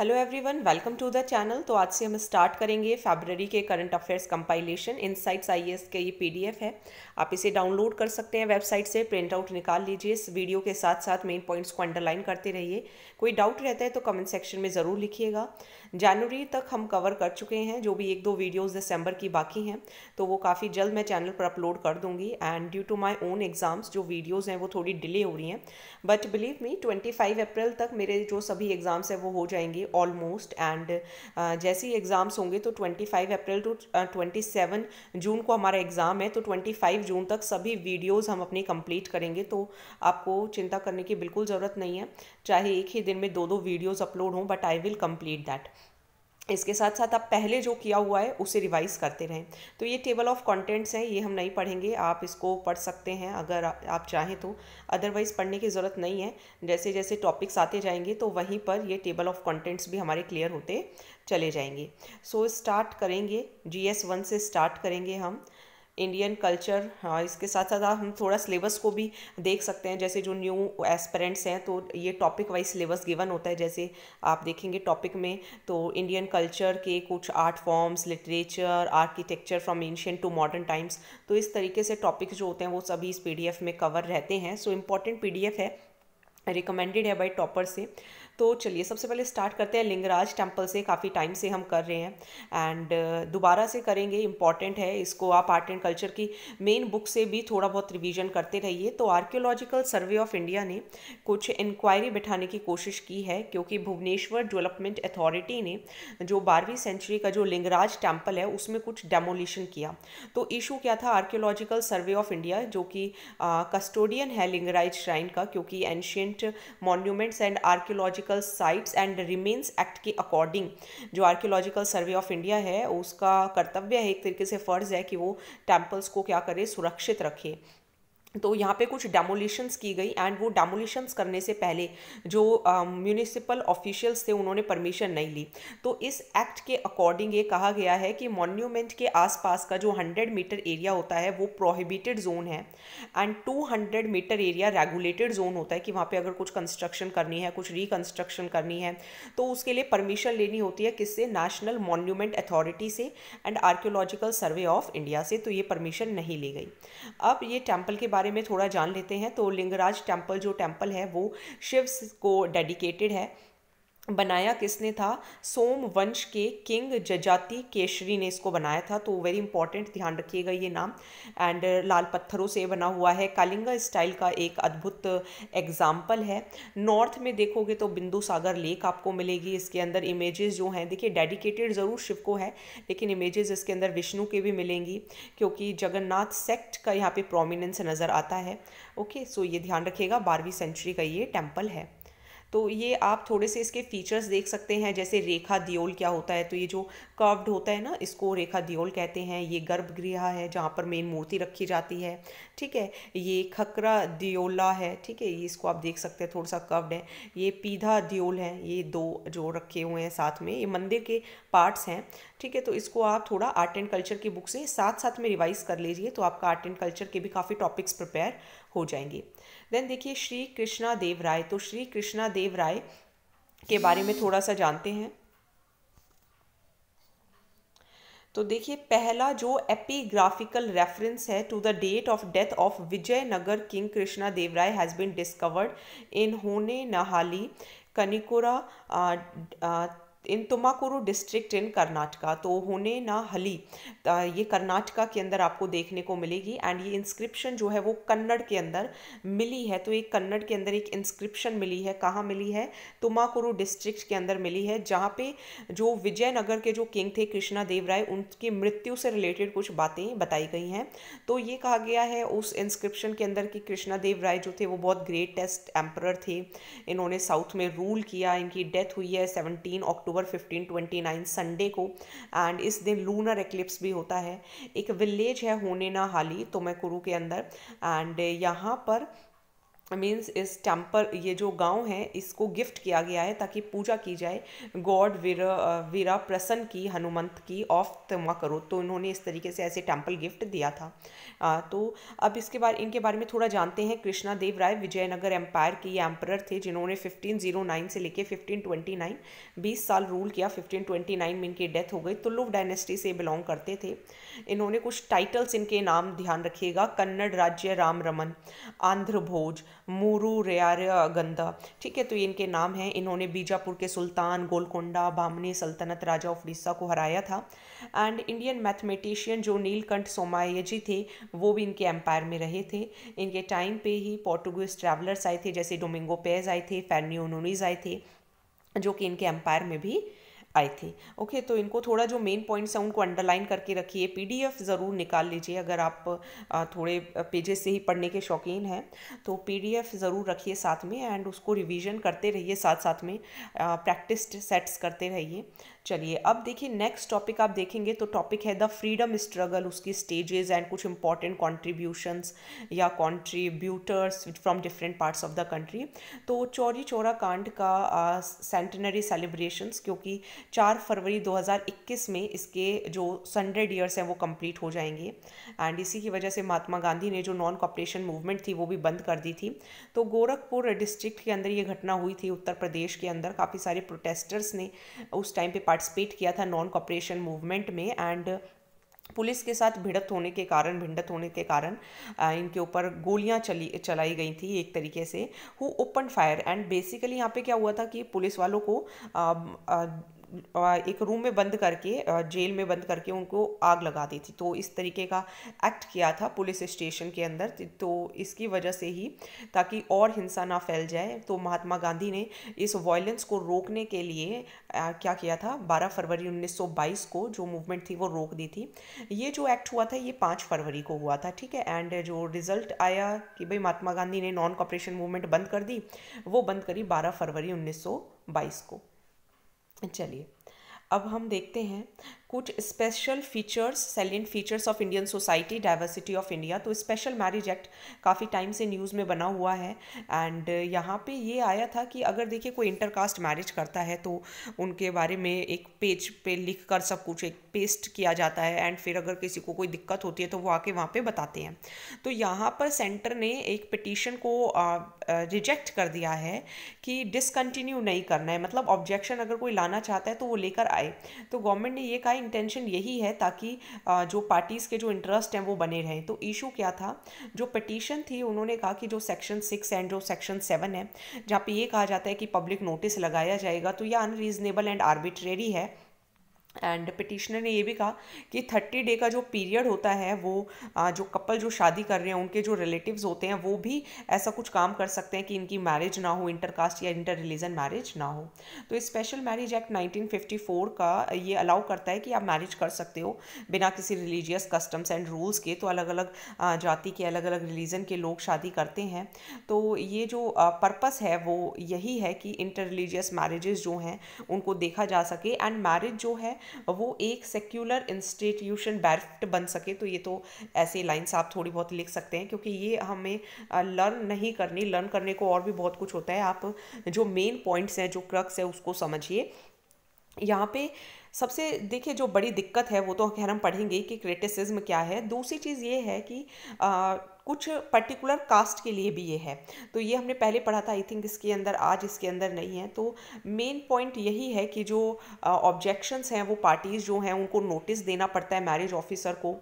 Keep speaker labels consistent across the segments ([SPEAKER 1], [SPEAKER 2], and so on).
[SPEAKER 1] hello everyone welcome to the channel तो आज से हम स्टार्ट करेंगे फेबररी के current affairs compilation Insights IAS के ये पीडीएफ है आप इसे डाउनलोड कर सकते हैं वेबसाइट से प्रिंट आउट निकाल लीजिए इस वीडियो के साथ साथ मेन पॉइंट्स को अंडरलाइन करते रहिए कोई डाउट रहता है तो कमेंट सेक्शन में ज़रूर लिखिएगा जनवरी तक हम कवर कर चुके हैं जो भी एक दो वीडियोस दिसंबर की बाकी हैं तो वो काफ़ी जल्द मैं चैनल पर अपलोड कर दूंगी and due to my own exams जो वीडियोस हैं वो थोड़ी डिले हो रही हैं बट बिलीव मी 25 अप्रैल तक मेरे जो सभी एग्ज़ाम्स हैं वो हो जाएंगे ऑलमोस्ट एंड जैसे ही एग्ज़ाम्स होंगे तो twenty April to twenty June को हमारा एग्ज़ाम है तो ट्वेंटी जून तक सभी वीडियोज़ हम अपनी कंप्लीट करेंगे तो आपको चिंता करने की बिल्कुल ज़रूरत नहीं है चाहे एक ही दिन में दो दो वीडियोज़ अपलोड हों but I will complete that इसके साथ साथ आप पहले जो किया हुआ है उसे रिवाइज करते रहें तो ये टेबल ऑफ कंटेंट्स हैं ये हम नहीं पढ़ेंगे आप इसको पढ़ सकते हैं अगर आप चाहें तो अदरवाइज़ पढ़ने की ज़रूरत नहीं है जैसे जैसे टॉपिक्स आते जाएंगे तो वहीं पर ये टेबल ऑफ कंटेंट्स भी हमारे क्लियर होते चले जाएंगे सो so, स्टार्ट करेंगे जी एस वन से स्टार्ट करेंगे हम इंडियन कल्चर हाँ इसके साथ साथ हम थोड़ा सिलेबस को भी देख सकते हैं जैसे जो न्यू एस्पेरेंट्स हैं तो ये टॉपिक वाइज सिलेबस गिवन होता है जैसे आप देखेंगे टॉपिक में तो इंडियन कल्चर के कुछ art forms literature architecture from ancient to modern times तो इस तरीके से टॉपिक जो होते हैं वो सभी इस पी में कवर रहते हैं सो इम्पॉर्टेंट पी है रिकमेंडेड है बाई टॉपर से तो चलिए सबसे पहले स्टार्ट करते हैं लिंगराज टेम्पल से काफ़ी टाइम से हम कर रहे हैं एंड uh, दोबारा से करेंगे इंपॉर्टेंट है इसको आप आर्ट एंड कल्चर की मेन बुक से भी थोड़ा बहुत रिवीजन करते रहिए तो आर्कियोलॉजिकल सर्वे ऑफ इंडिया ने कुछ इंक्वायरी बिठाने की कोशिश की है क्योंकि भुवनेश्वर डेवलपमेंट अथॉरिटी ने जो बारहवीं सेंचुरी का जो लिंगराज टेम्पल है उसमें कुछ डेमोलिशन किया तो इशू क्या था आर्क्योलॉजिकल सर्वे ऑफ इंडिया जो कि कस्टोडियन uh, है लिंगराज श्राइन का क्योंकि ancient monuments and archaeological archaeological sites and remains act के अकॉर्डिंग जो आर्कियोलॉजिकल सर्वे ऑफ इंडिया है उसका कर्तव्य है एक तरीके से फ़र्ज़ है कि वो टेम्पल्स को क्या करे सुरक्षित रखे तो यहाँ पे कुछ डेमोलिशंस की गई एंड वो डेमोलिशंस करने से पहले जो म्यूनिसिपल um, ऑफिशियल्स थे उन्होंने परमिशन नहीं ली तो इस एक्ट के अकॉर्डिंग ये कहा गया है कि मॉन्यूमेंट के आसपास का जो 100 मीटर एरिया होता है वो प्रोहिबिटेड जोन है and 200 metre area regulated zone होता है कि वहाँ पर अगर कुछ कंस्ट्रक्शन करनी है कुछ रिकन्स्ट्रक्शन करनी है तो उसके लिए परमिशन लेनी होती है किससे नेशनल मॉन्यूमेंट अथॉरिटी से and archaeological survey of India से तो ये परमिशन नहीं ली गई अब ये टेम्पल के बारे बारे में थोड़ा जान लेते हैं तो लिंगराज टेम्पल जो टेम्पल है वो शिव को डेडिकेटेड है बनाया किसने था सोम वंश के किंग जजाति केशरी ने इसको बनाया था तो वेरी इंपॉर्टेंट ध्यान रखिएगा ये नाम एंड लाल पत्थरों से बना हुआ है कालिंगा स्टाइल का एक अद्भुत एग्जाम्पल है नॉर्थ में देखोगे तो बिंदु सागर लेक आपको मिलेगी इसके अंदर इमेजेस जो हैं देखिए डेडिकेटेड ज़रूर शिव को है लेकिन इमेजेस इसके अंदर विष्णु के भी मिलेंगी क्योंकि जगन्नाथ सेक्ट का यहाँ पे प्रोमिनेंस नज़र आता है ओके सो ये ध्यान रखिएगा बारहवीं सेंचुरी का ये टेम्पल है तो ये आप थोड़े से इसके फीचर्स देख सकते हैं जैसे रेखा दियोल क्या होता है तो ये जो कर्व्ड होता है ना इसको रेखा दियोल कहते हैं ये गर्भगृह है जहाँ पर मेन मूर्ति रखी जाती है ठीक है ये खकरा दियोला है ठीक है ये इसको आप देख सकते हैं थोड़ा सा कर्व्ड है ये पीधा दियोल है ये दो जो रखे हुए हैं साथ में ये मंदिर के पार्ट्स हैं ठीक है तो इसको आप थोड़ा आर्ट एंड कल्चर की बुक से साथ साथ में रिवाइज़ कर लीजिए तो आपका आर्ट एंड कल्चर के भी काफ़ी टॉपिक्स प्रिपेयर हो जाएंगे देन देखिए श्री कृष्णा देव राय तो श्री कृष्णा देव राय
[SPEAKER 2] के बारे में थोड़ा
[SPEAKER 1] सा जानते हैं तो देखिए पहला जो एपीग्राफिकल रेफरेंस है to the date of death of Vijayanagara king Krishna Devaraya has been discovered in Honnenahalli कनिकोरा in Tumakuru district in Karnataka तो होने ना हली ये कर्नाटका के अंदर आपको देखने को मिलेगी एंड ये इंस्क्रिप्शन जो है वो कन्नड़ के अंदर मिली है तो एक कन्नड़ के अंदर एक इंस्क्रिप्शन मिली है कहाँ मिली है तुमाकुरु डिस्ट्रिक्ट के अंदर मिली है जहाँ पे जो विजयनगर के जो किंग थे कृष्णा देव राय उनकी मृत्यु से रिलेटेड कुछ बातें बताई गई हैं तो ये कहा गया है उस इंस्क्रिप्शन के अंदर कि कृष्णा देव राय जो थे वो बहुत ग्रेटेस्ट एम्पर थे इन्होंने साउथ में रूल किया इनकी डेथ हुई है seventeen October October nine Sunday को एंड इस दिन लूनर एक्लिप्स भी होता है एक विलेज है होने ना हाली तो कुरु के अंदर एंड यहाँ पर मीन्स इस टेम्पल ये जो गांव है इसको गिफ्ट किया गया है ताकि पूजा की जाए गॉड वीरा वीरा प्रसन्न की हनुमंत की ऑफ तमा करो तो इन्होंने इस तरीके से ऐसे टेम्पल गिफ्ट दिया था आ, तो अब इसके बारे इनके बारे में थोड़ा जानते हैं कृष्णा देव राय विजयनगर एम्पायर के ये एम्पर थे जिन्होंने फिफ्टीन जीरो नाइन से लेके फिफ्टीन ट्वेंटी नाइन बीस साल रूल किया फिफ्टीन ट्वेंटी नाइन में इनकी डेथ हो गई तुल्लुव तो डायनेस्टी से बिलोंग करते थे इन्होंने कुछ टाइटल्स इनके नाम ध्यान रखिएगा कन्नड़ राज्य राम रमन आंध्र भोज मूरू रेयार्य गंदा ठीक है तो ये इनके नाम हैं इन्होंने बीजापुर के सुल्तान गोलकोंडा बामनी सल्तनत राजा ऑफ उड़ीसा को हराया था एंड इंडियन मैथमेटिशियन जो नीलकंठ सोमाया जी थे वो भी इनके एम्पायर में रहे थे इनके टाइम पे ही पोर्टुगीज़ ट्रैवलर्स आए थे जैसे डोमिंगो पेज आए थे फैनियो नूनीज आए थे जो कि इनके एम्पायर में भी आई थी ओके तो इनको थोड़ा जो मेन पॉइंट्स हैं उनको अंडरलाइन करके रखिए पीडीएफ ज़रूर निकाल लीजिए अगर आप थोड़े पेजेस से ही पढ़ने के शौकीन हैं तो पीडीएफ ज़रूर रखिए साथ में एंड उसको रिवीजन करते रहिए साथ साथ में प्रैक्टिस सेट्स करते रहिए चलिए अब देखिए नेक्स्ट टॉपिक आप देखेंगे तो टॉपिक है द फ्रीडम स्ट्रगल उसकी स्टेजेस एंड कुछ इंपॉर्टेंट कॉन्ट्रीब्यूशंस या contributors from different parts of the country तो चौरी चौरा कांड का सेंटनरी uh, सेलिब्रेशंस क्योंकि चार फरवरी 2021 में इसके जो हंड्रेड ईयर्स हैं वो कंप्लीट हो जाएंगे एंड इसी की वजह से महात्मा गांधी ने जो नॉन कॉपरेशन मूवमेंट थी वो भी बंद कर दी थी तो गोरखपुर डिस्ट्रिक्ट के अंदर ये घटना हुई थी उत्तर प्रदेश के अंदर काफ़ी सारे प्रोटेस्टर्स ने उस टाइम पे पार्टिसिपेट किया था नॉन कॉपरेशन मूवमेंट में एंड पुलिस के साथ भिड़त होने के कारण भिंडत होने के कारण इनके ऊपर गोलियां चली चलाई गई थी एक तरीके से who open fire and basically यहाँ पे क्या हुआ था कि पुलिस वालों को आ, आ, एक रूम में बंद करके जेल में बंद करके उनको आग लगा दी थी तो इस तरीके का एक्ट किया था पुलिस स्टेशन के अंदर तो इसकी वजह से ही ताकि और हिंसा ना फैल जाए तो महात्मा गांधी ने इस वॉयलेंस को रोकने के लिए क्या किया था 12 फरवरी 1922 को जो मूवमेंट थी वो रोक दी थी ये जो एक्ट हुआ था ये पाँच फरवरी को हुआ था ठीक है एंड जो रिज़ल्ट आया कि भाई महात्मा गांधी ने नॉन कॉपरेशन मूवमेंट बंद कर दी वो बंद करी बारह फरवरी उन्नीस बाईस को चलिए अब हम देखते हैं कुछ special features salient features of Indian society diversity of India तो स्पेशल मैरिज एक्ट काफ़ी टाइम से न्यूज़ में बना हुआ है एंड यहाँ पे ये आया था कि अगर देखिए कोई इंटरकास्ट मैरिज करता है तो उनके बारे में एक पेज पे लिख कर सब कुछ एक पेस्ट किया जाता है एंड फिर अगर किसी को कोई दिक्कत होती है तो वो आके वहाँ पर बताते हैं तो यहाँ पर सेंटर ने एक पिटिशन को रिजेक्ट कर दिया है कि डिसकन्टिन्यू नहीं करना है मतलब ऑब्जेक्शन अगर कोई लाना चाहता है तो वो लेकर आए तो गवर्नमेंट ने ये कहा इंटेंशन यही है ताकि जो पार्टीज़ के जो इंटरेस्ट हैं वो बने रहें तो इशू क्या था जो पटिशन थी उन्होंने कहा कि जो सेक्शन सिक्स एंड जो सेक्शन सेवन है जहाँ पे ये कहा जाता है कि पब्लिक नोटिस लगाया जाएगा तो यह अनरीजनेबल एंड आर्बिट्रेरी है एंड पिटिशनर ने ये भी कहा कि थर्टी डे का जो पीरियड होता है वो जो कपल जो शादी कर रहे हैं उनके जो रिलेटिव्स होते हैं वो भी ऐसा कुछ काम कर सकते हैं कि इनकी मैरिज ना हो इंटरकास्ट या इंटर रिलीजन मैरिज ना हो तो स्पेशल मैरिज एक्ट 1954 का ये अलाउ करता है कि आप मैरिज कर सकते हो बिना किसी रिलीजियस कस्टम्स एंड रूल्स के तो अलग अलग जाति के अलग अलग रिलीजन के लोग शादी करते हैं तो ये जो पर्पस है वो यही है कि इंटर रिलीजियस मैरिज़ जो हैं उनको देखा जा सके एंड मैरिज जो है वो एक सेक्युलर इंस्टीट्यूशन बैरफ्ट बन सके तो ये तो ऐसे लाइन्स आप थोड़ी बहुत लिख सकते हैं क्योंकि ये हमें लर्न नहीं करनी लर्न करने को और भी बहुत कुछ होता है आप जो मेन पॉइंट्स हैं जो क्रक्स है उसको समझिए यहाँ पे सबसे देखिए जो बड़ी दिक्कत है वो तो खैर हम पढ़ेंगे कि क्रिटिसिज्म क्या है दूसरी चीज़ ये है कि आ, कुछ पर्टिकुलर कास्ट के लिए भी ये है तो ये हमने पहले पढ़ा था आई थिंक इसके अंदर आज इसके अंदर नहीं है तो मेन पॉइंट यही है कि जो ऑब्जेक्शंस हैं वो पार्टीज़ जो हैं उनको नोटिस देना पड़ता है मैरिज ऑफिसर को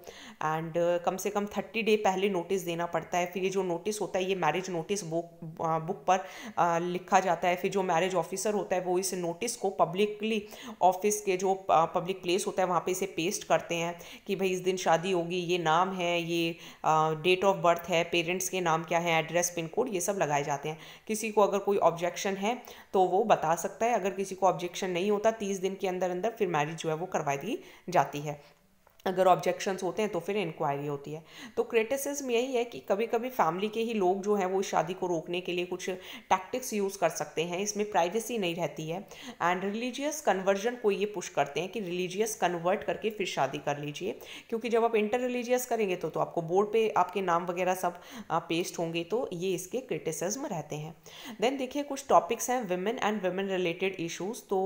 [SPEAKER 1] एंड कम से कम थर्टी डे पहले नोटिस देना पड़ता है फिर ये जो नोटिस होता है ये मैरिज नोटिस बुक बुक पर uh, लिखा जाता है फिर जो मैरिज ऑफिसर होता है वो इस नोटिस को पब्लिकली ऑफिस के जो पब्लिक प्लेस होता है वहाँ पर पे इसे पेस्ट करते हैं कि भाई इस दिन शादी होगी ये नाम है ये डेट ऑफ बर्थ है पेरेंट्स के नाम क्या है एड्रेस पिन कोड ये सब लगाए जाते हैं किसी को अगर कोई ऑब्जेक्शन है तो वो बता सकता है अगर किसी को ऑब्जेक्शन नहीं होता तीस दिन के अंदर अंदर फिर मैरिज जो है वो करवाई दी जाती है अगर ऑब्जेक्शंस होते हैं तो फिर इंक्वायरी होती है तो क्रिटिसिज्म यही है कि कभी कभी फैमिली के ही लोग जो हैं वो शादी को रोकने के लिए कुछ टैक्टिक्स यूज़ कर सकते हैं इसमें प्राइवेसी नहीं रहती है एंड रिलीजियस कन्वर्जन को ये पुश करते हैं कि रिलीजियस कन्वर्ट करके फिर शादी कर लीजिए क्योंकि जब आप इंटर रिलीजियस करेंगे तो, तो आपको बोर्ड पर आपके नाम वगैरह सब पेस्ट होंगे तो ये इसके क्रिटिसिज्म रहते हैं देन देखिए कुछ टॉपिक्स हैं women and women related issues तो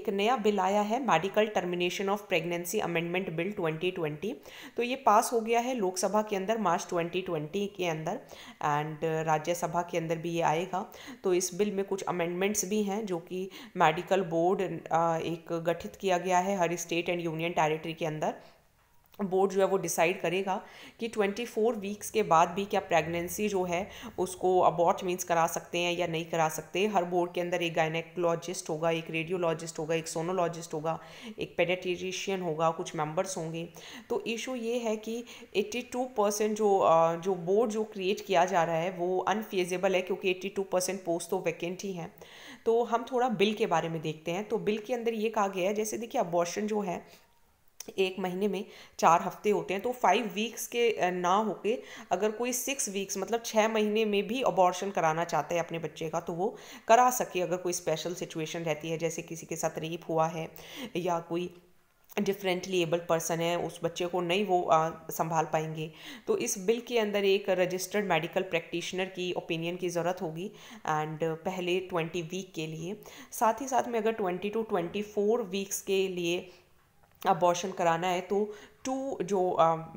[SPEAKER 1] एक नया बिल आया है medical termination of pregnancy amendment bill twenty 2020 तो ये पास हो गया है लोकसभा के अंदर मार्च 2020 के अंदर एंड राज्यसभा के अंदर भी ये आएगा तो इस बिल में कुछ अमेंडमेंट्स भी हैं जो कि मेडिकल बोर्ड एक गठित किया गया है हर स्टेट एंड यूनियन टेरिटरी के अंदर बोर्ड जो है वो डिसाइड करेगा कि 24 वीक्स के बाद भी क्या प्रेगनेंसी जो है उसको अबॉर्ट मीन्स करा सकते हैं या नहीं करा सकते हर बोर्ड के अंदर एक गायनेकोलॉजिस्ट होगा एक रेडियोलॉजिस्ट होगा एक सोनोलॉजिस्ट होगा एक पेडेटेरिशियन होगा कुछ मेंबर्स होंगे तो इशू ये है कि 82 परसेंट जो जो बोर्ड जो क्रिएट किया जा रहा है वो अनफेजेबल है क्योंकि एट्टी परसेंट पोस्ट तो वैकेंट ही हैं तो हम थोड़ा बिल के बारे में देखते हैं तो बिल के अंदर ये कहा गया है जैसे देखिए अबॉर्शन जो है एक महीने में चार हफ्ते होते हैं तो फाइव वीक्स के ना होके अगर कोई सिक्स वीक्स मतलब छः महीने में भी अबॉर्शन कराना चाहता है अपने बच्चे का तो वो करा सके अगर कोई स्पेशल सिचुएशन रहती है जैसे किसी के साथ रेप हुआ है या कोई डिफरेंटली एबल्ड पर्सन है उस बच्चे को नहीं वो आ, संभाल पाएंगे तो इस बिल के अंदर एक रजिस्टर्ड मेडिकल प्रैक्टिशनर की ओपिनियन की ज़रूरत होगी एंड पहले ट्वेंटी वीक के लिए साथ ही साथ में अगर twenty to twenty four weeks के लिए अबॉर्शन कराना है तो टू जो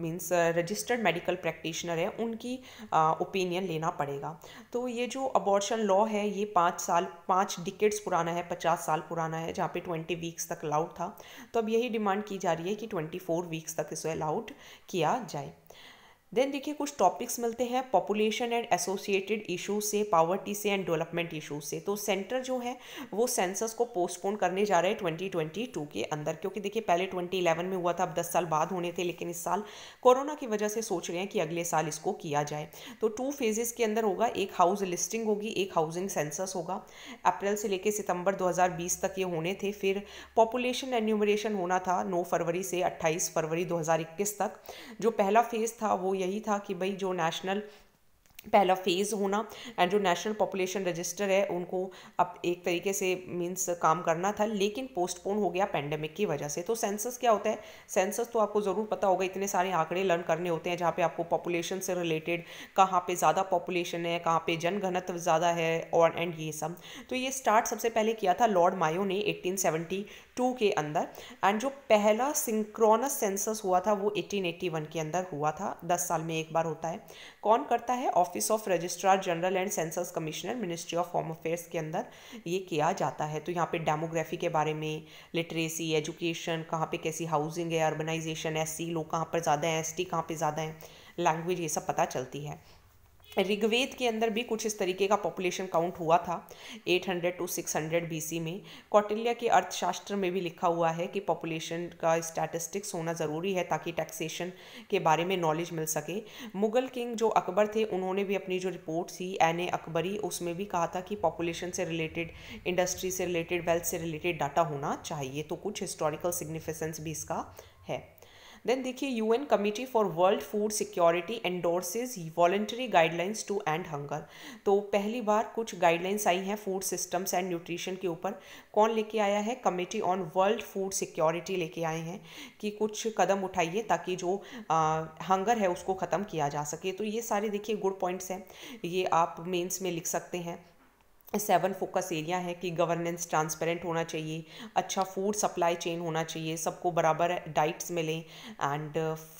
[SPEAKER 1] मीन्स रजिस्टर्ड मेडिकल प्रैक्टिशनर है उनकी ओपिनियन uh, लेना पड़ेगा तो ये जो अबॉर्शन लॉ है ये पाँच साल पाँच डिकेट्स पुराना है पचास साल पुराना है जहाँ पे ट्वेंटी वीक्स तक अलाउड था तो अब यही डिमांड की जा रही है कि ट्वेंटी फोर वीक्स तक इसे अलाउड किया जाए देन देखिए कुछ टॉपिक्स मिलते हैं पॉपुलेशन एंड एसोसिएटेड इशूज से पावर्टी से एंड डेवलपमेंट इशूज से तो सेंटर जो है वो सेंसस को पोस्टपोन करने जा रहे हैं ट्वेंटी ट्वेंटी टू के अंदर क्योंकि देखिए पहले ट्वेंटी इलेवन में हुआ था अब दस साल बाद होने थे लेकिन इस साल कोरोना की वजह से सोच रहे हैं कि अगले साल इसको किया जाए तो टू फेजेस के अंदर होगा एक हाउस लिस्टिंग होगी एक हाउसिंग सेंसस होगा अप्रैल से लेकर सितंबर दो तक ये होने थे फिर पॉपुलेशन एन्यूमरेशन होना था नौ फरवरी से अट्ठाईस फरवरी दो तक जो पहला फेज़ था वो यही था कि भाई जो नेशनल पहला फेज़ होना एंड जो नेशनल पॉपुलेशन रजिस्टर है उनको अब एक तरीके से मीन्स काम करना था लेकिन पोस्टपोन हो गया पेंडेमिक की वजह से तो सेंसस क्या होता है सेंसस तो आपको ज़रूर पता होगा इतने सारे आंकड़े लर्न करने होते हैं जहाँ पे आपको पॉपुलेशन से रिलेटेड कहाँ पे ज़्यादा पॉपुलेशन है कहाँ पे जनघनत्व ज़्यादा है और एंड ये सब तो ये स्टार्ट सबसे पहले किया था लॉर्ड मायो ने एटीन टू के अंदर एंड जो पहला सिंक्रोनस सेंसस हुआ था वो 1881 के अंदर हुआ था दस साल में एक बार होता है कौन करता है office of registrar general and census commissioner ministry of home affairs के अंदर ये किया जाता है तो यहाँ पे डेमोग्राफी के बारे में लिटरेसी एजुकेशन कहाँ पे कैसी हाउसिंग है अर्बनाइजेशन एस लोग कहाँ पर ज़्यादा हैं एस टी कहाँ पर ज़्यादा हैं लैंग्वेज ये सब पता चलती है ऋग्वेद के अंदर भी कुछ इस तरीके का पॉपुलेशन काउंट हुआ था 800 टू 600 बीसी में कौटिल्या के अर्थशास्त्र में भी लिखा हुआ है कि पॉपुलेशन का स्टैटिस्टिक्स होना ज़रूरी है ताकि टैक्सेशन के बारे में नॉलेज मिल सके मुग़ल किंग जो अकबर थे उन्होंने भी अपनी जो रिपोर्ट थी एन ए अकबरी उसमें भी कहा था कि पॉपुलेशन से रिलेटेड इंडस्ट्री से रिलेटेड वेल्थ से रिलेटेड डाटा होना चाहिए तो कुछ हिस्टोरिकल सिग्निफिकेंस भी इसका है देन देखिए UN committee for world food security endorses voluntary guidelines to end hunger तो पहली बार कुछ गाइडलाइंस आई हैं फूड सिस्टम्स एंड न्यूट्रिशन के ऊपर कौन लेके आया है committee on world food security लेके आए हैं कि कुछ कदम उठाइए ताकि जो आ, हंगर है उसको ख़त्म किया जा सके तो ये सारे देखिए गुड पॉइंट्स हैं ये आप मेन्स में लिख सकते हैं सेवन फोकस एरिया है कि गवर्नेंस ट्रांसपेरेंट होना चाहिए अच्छा फूड सप्लाई चेन होना चाहिए सबको बराबर डाइट्स मिलें एंड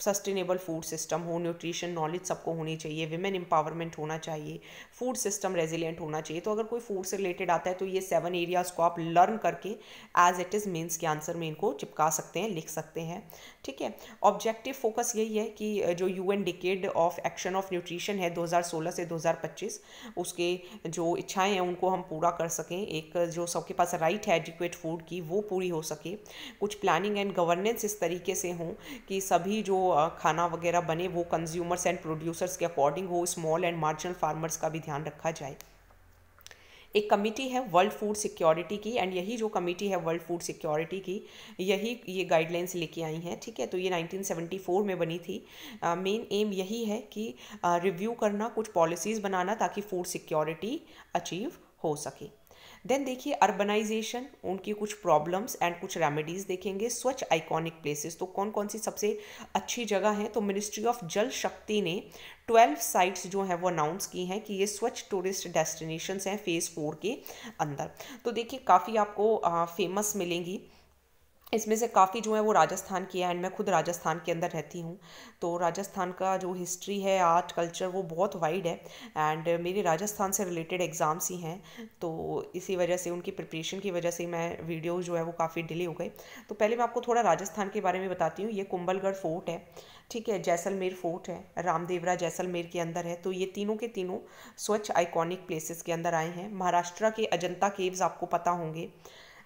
[SPEAKER 1] सस्टेनेबल फूड सिस्टम हो न्यूट्रिशन नॉलेज सबको होनी चाहिए विमेन एम्पावरमेंट होना चाहिए फूड सिस्टम रेजिलियंट होना चाहिए तो अगर कोई फूड से रिलेटेड आता है तो ये सेवन एरियाज़ को आप लर्न करके एज इट इज़ मीन्स के आंसर में इनको चिपका सकते हैं लिख सकते हैं ठीक है ऑब्जेक्टिव फोकस यही है कि जो U N decade of action of nutrition है 2016 से 2025 उसके जो इच्छाएं हैं उनको हम पूरा कर सकें एक जो सबके पास राइट है एडिक्वेट फूड की वो पूरी हो सके कुछ प्लानिंग एंड गवर्नेंस इस तरीके से हों कि सभी जो खाना वगैरह बने वो कंज्यूमर्स एंड प्रोड्यूसर्स के अकॉर्डिंग हो स्मॉल एंड मार्जिनल फार्मर्स का भी ध्यान रखा जाए एक कमेटी है वर्ल्ड फूड सिक्योरिटी की एंड यही जो कमेटी है वर्ल्ड फूड सिक्योरिटी की यही ये गाइडलाइंस लेके आई हैं ठीक है तो ये 1974 में बनी थी मेन uh, एम यही है कि रिव्यू uh, करना कुछ पॉलिसीज़ बनाना ताकि फूड सिक्योरिटी अचीव हो सके देन देखिए अर्बनाइजेशन उनकी कुछ प्रॉब्लम्स एंड कुछ रेमेडीज़ देखेंगे स्वच्छ आइकॉनिक प्लेसेस तो कौन कौन सी सबसे अच्छी जगह हैं तो मिनिस्ट्री ऑफ जल शक्ति ने ट्वेल्व साइट्स जो हैं वो अनाउंस की हैं कि ये स्वच्छ टूरिस्ट डेस्टिनेशंस हैं फेज़ फोर के अंदर तो देखिए काफ़ी आपको फेमस मिलेंगी इसमें से काफ़ी जो है वो राजस्थान की है एंड मैं खुद राजस्थान के अंदर रहती हूँ तो राजस्थान का जो हिस्ट्री है आर्ट कल्चर वो बहुत वाइड है एंड मेरे राजस्थान से रिलेटेड एग्ज़ाम्स ही हैं तो इसी वजह से उनकी प्रिपरेशन की वजह से मैं वीडियो जो है वो काफ़ी डिले हो गए तो पहले मैं आपको थोड़ा राजस्थान के बारे में बताती हूँ ये कुंबलगढ़ फोर्ट है ठीक है जैसलमेर फोर्ट है रामदेवरा जैसलमेर के अंदर है तो ये तीनों के तीनों स्वच्छ आइकॉनिक प्लेसेस के अंदर आए हैं महाराष्ट्र के अजंता केव्स आपको पता होंगे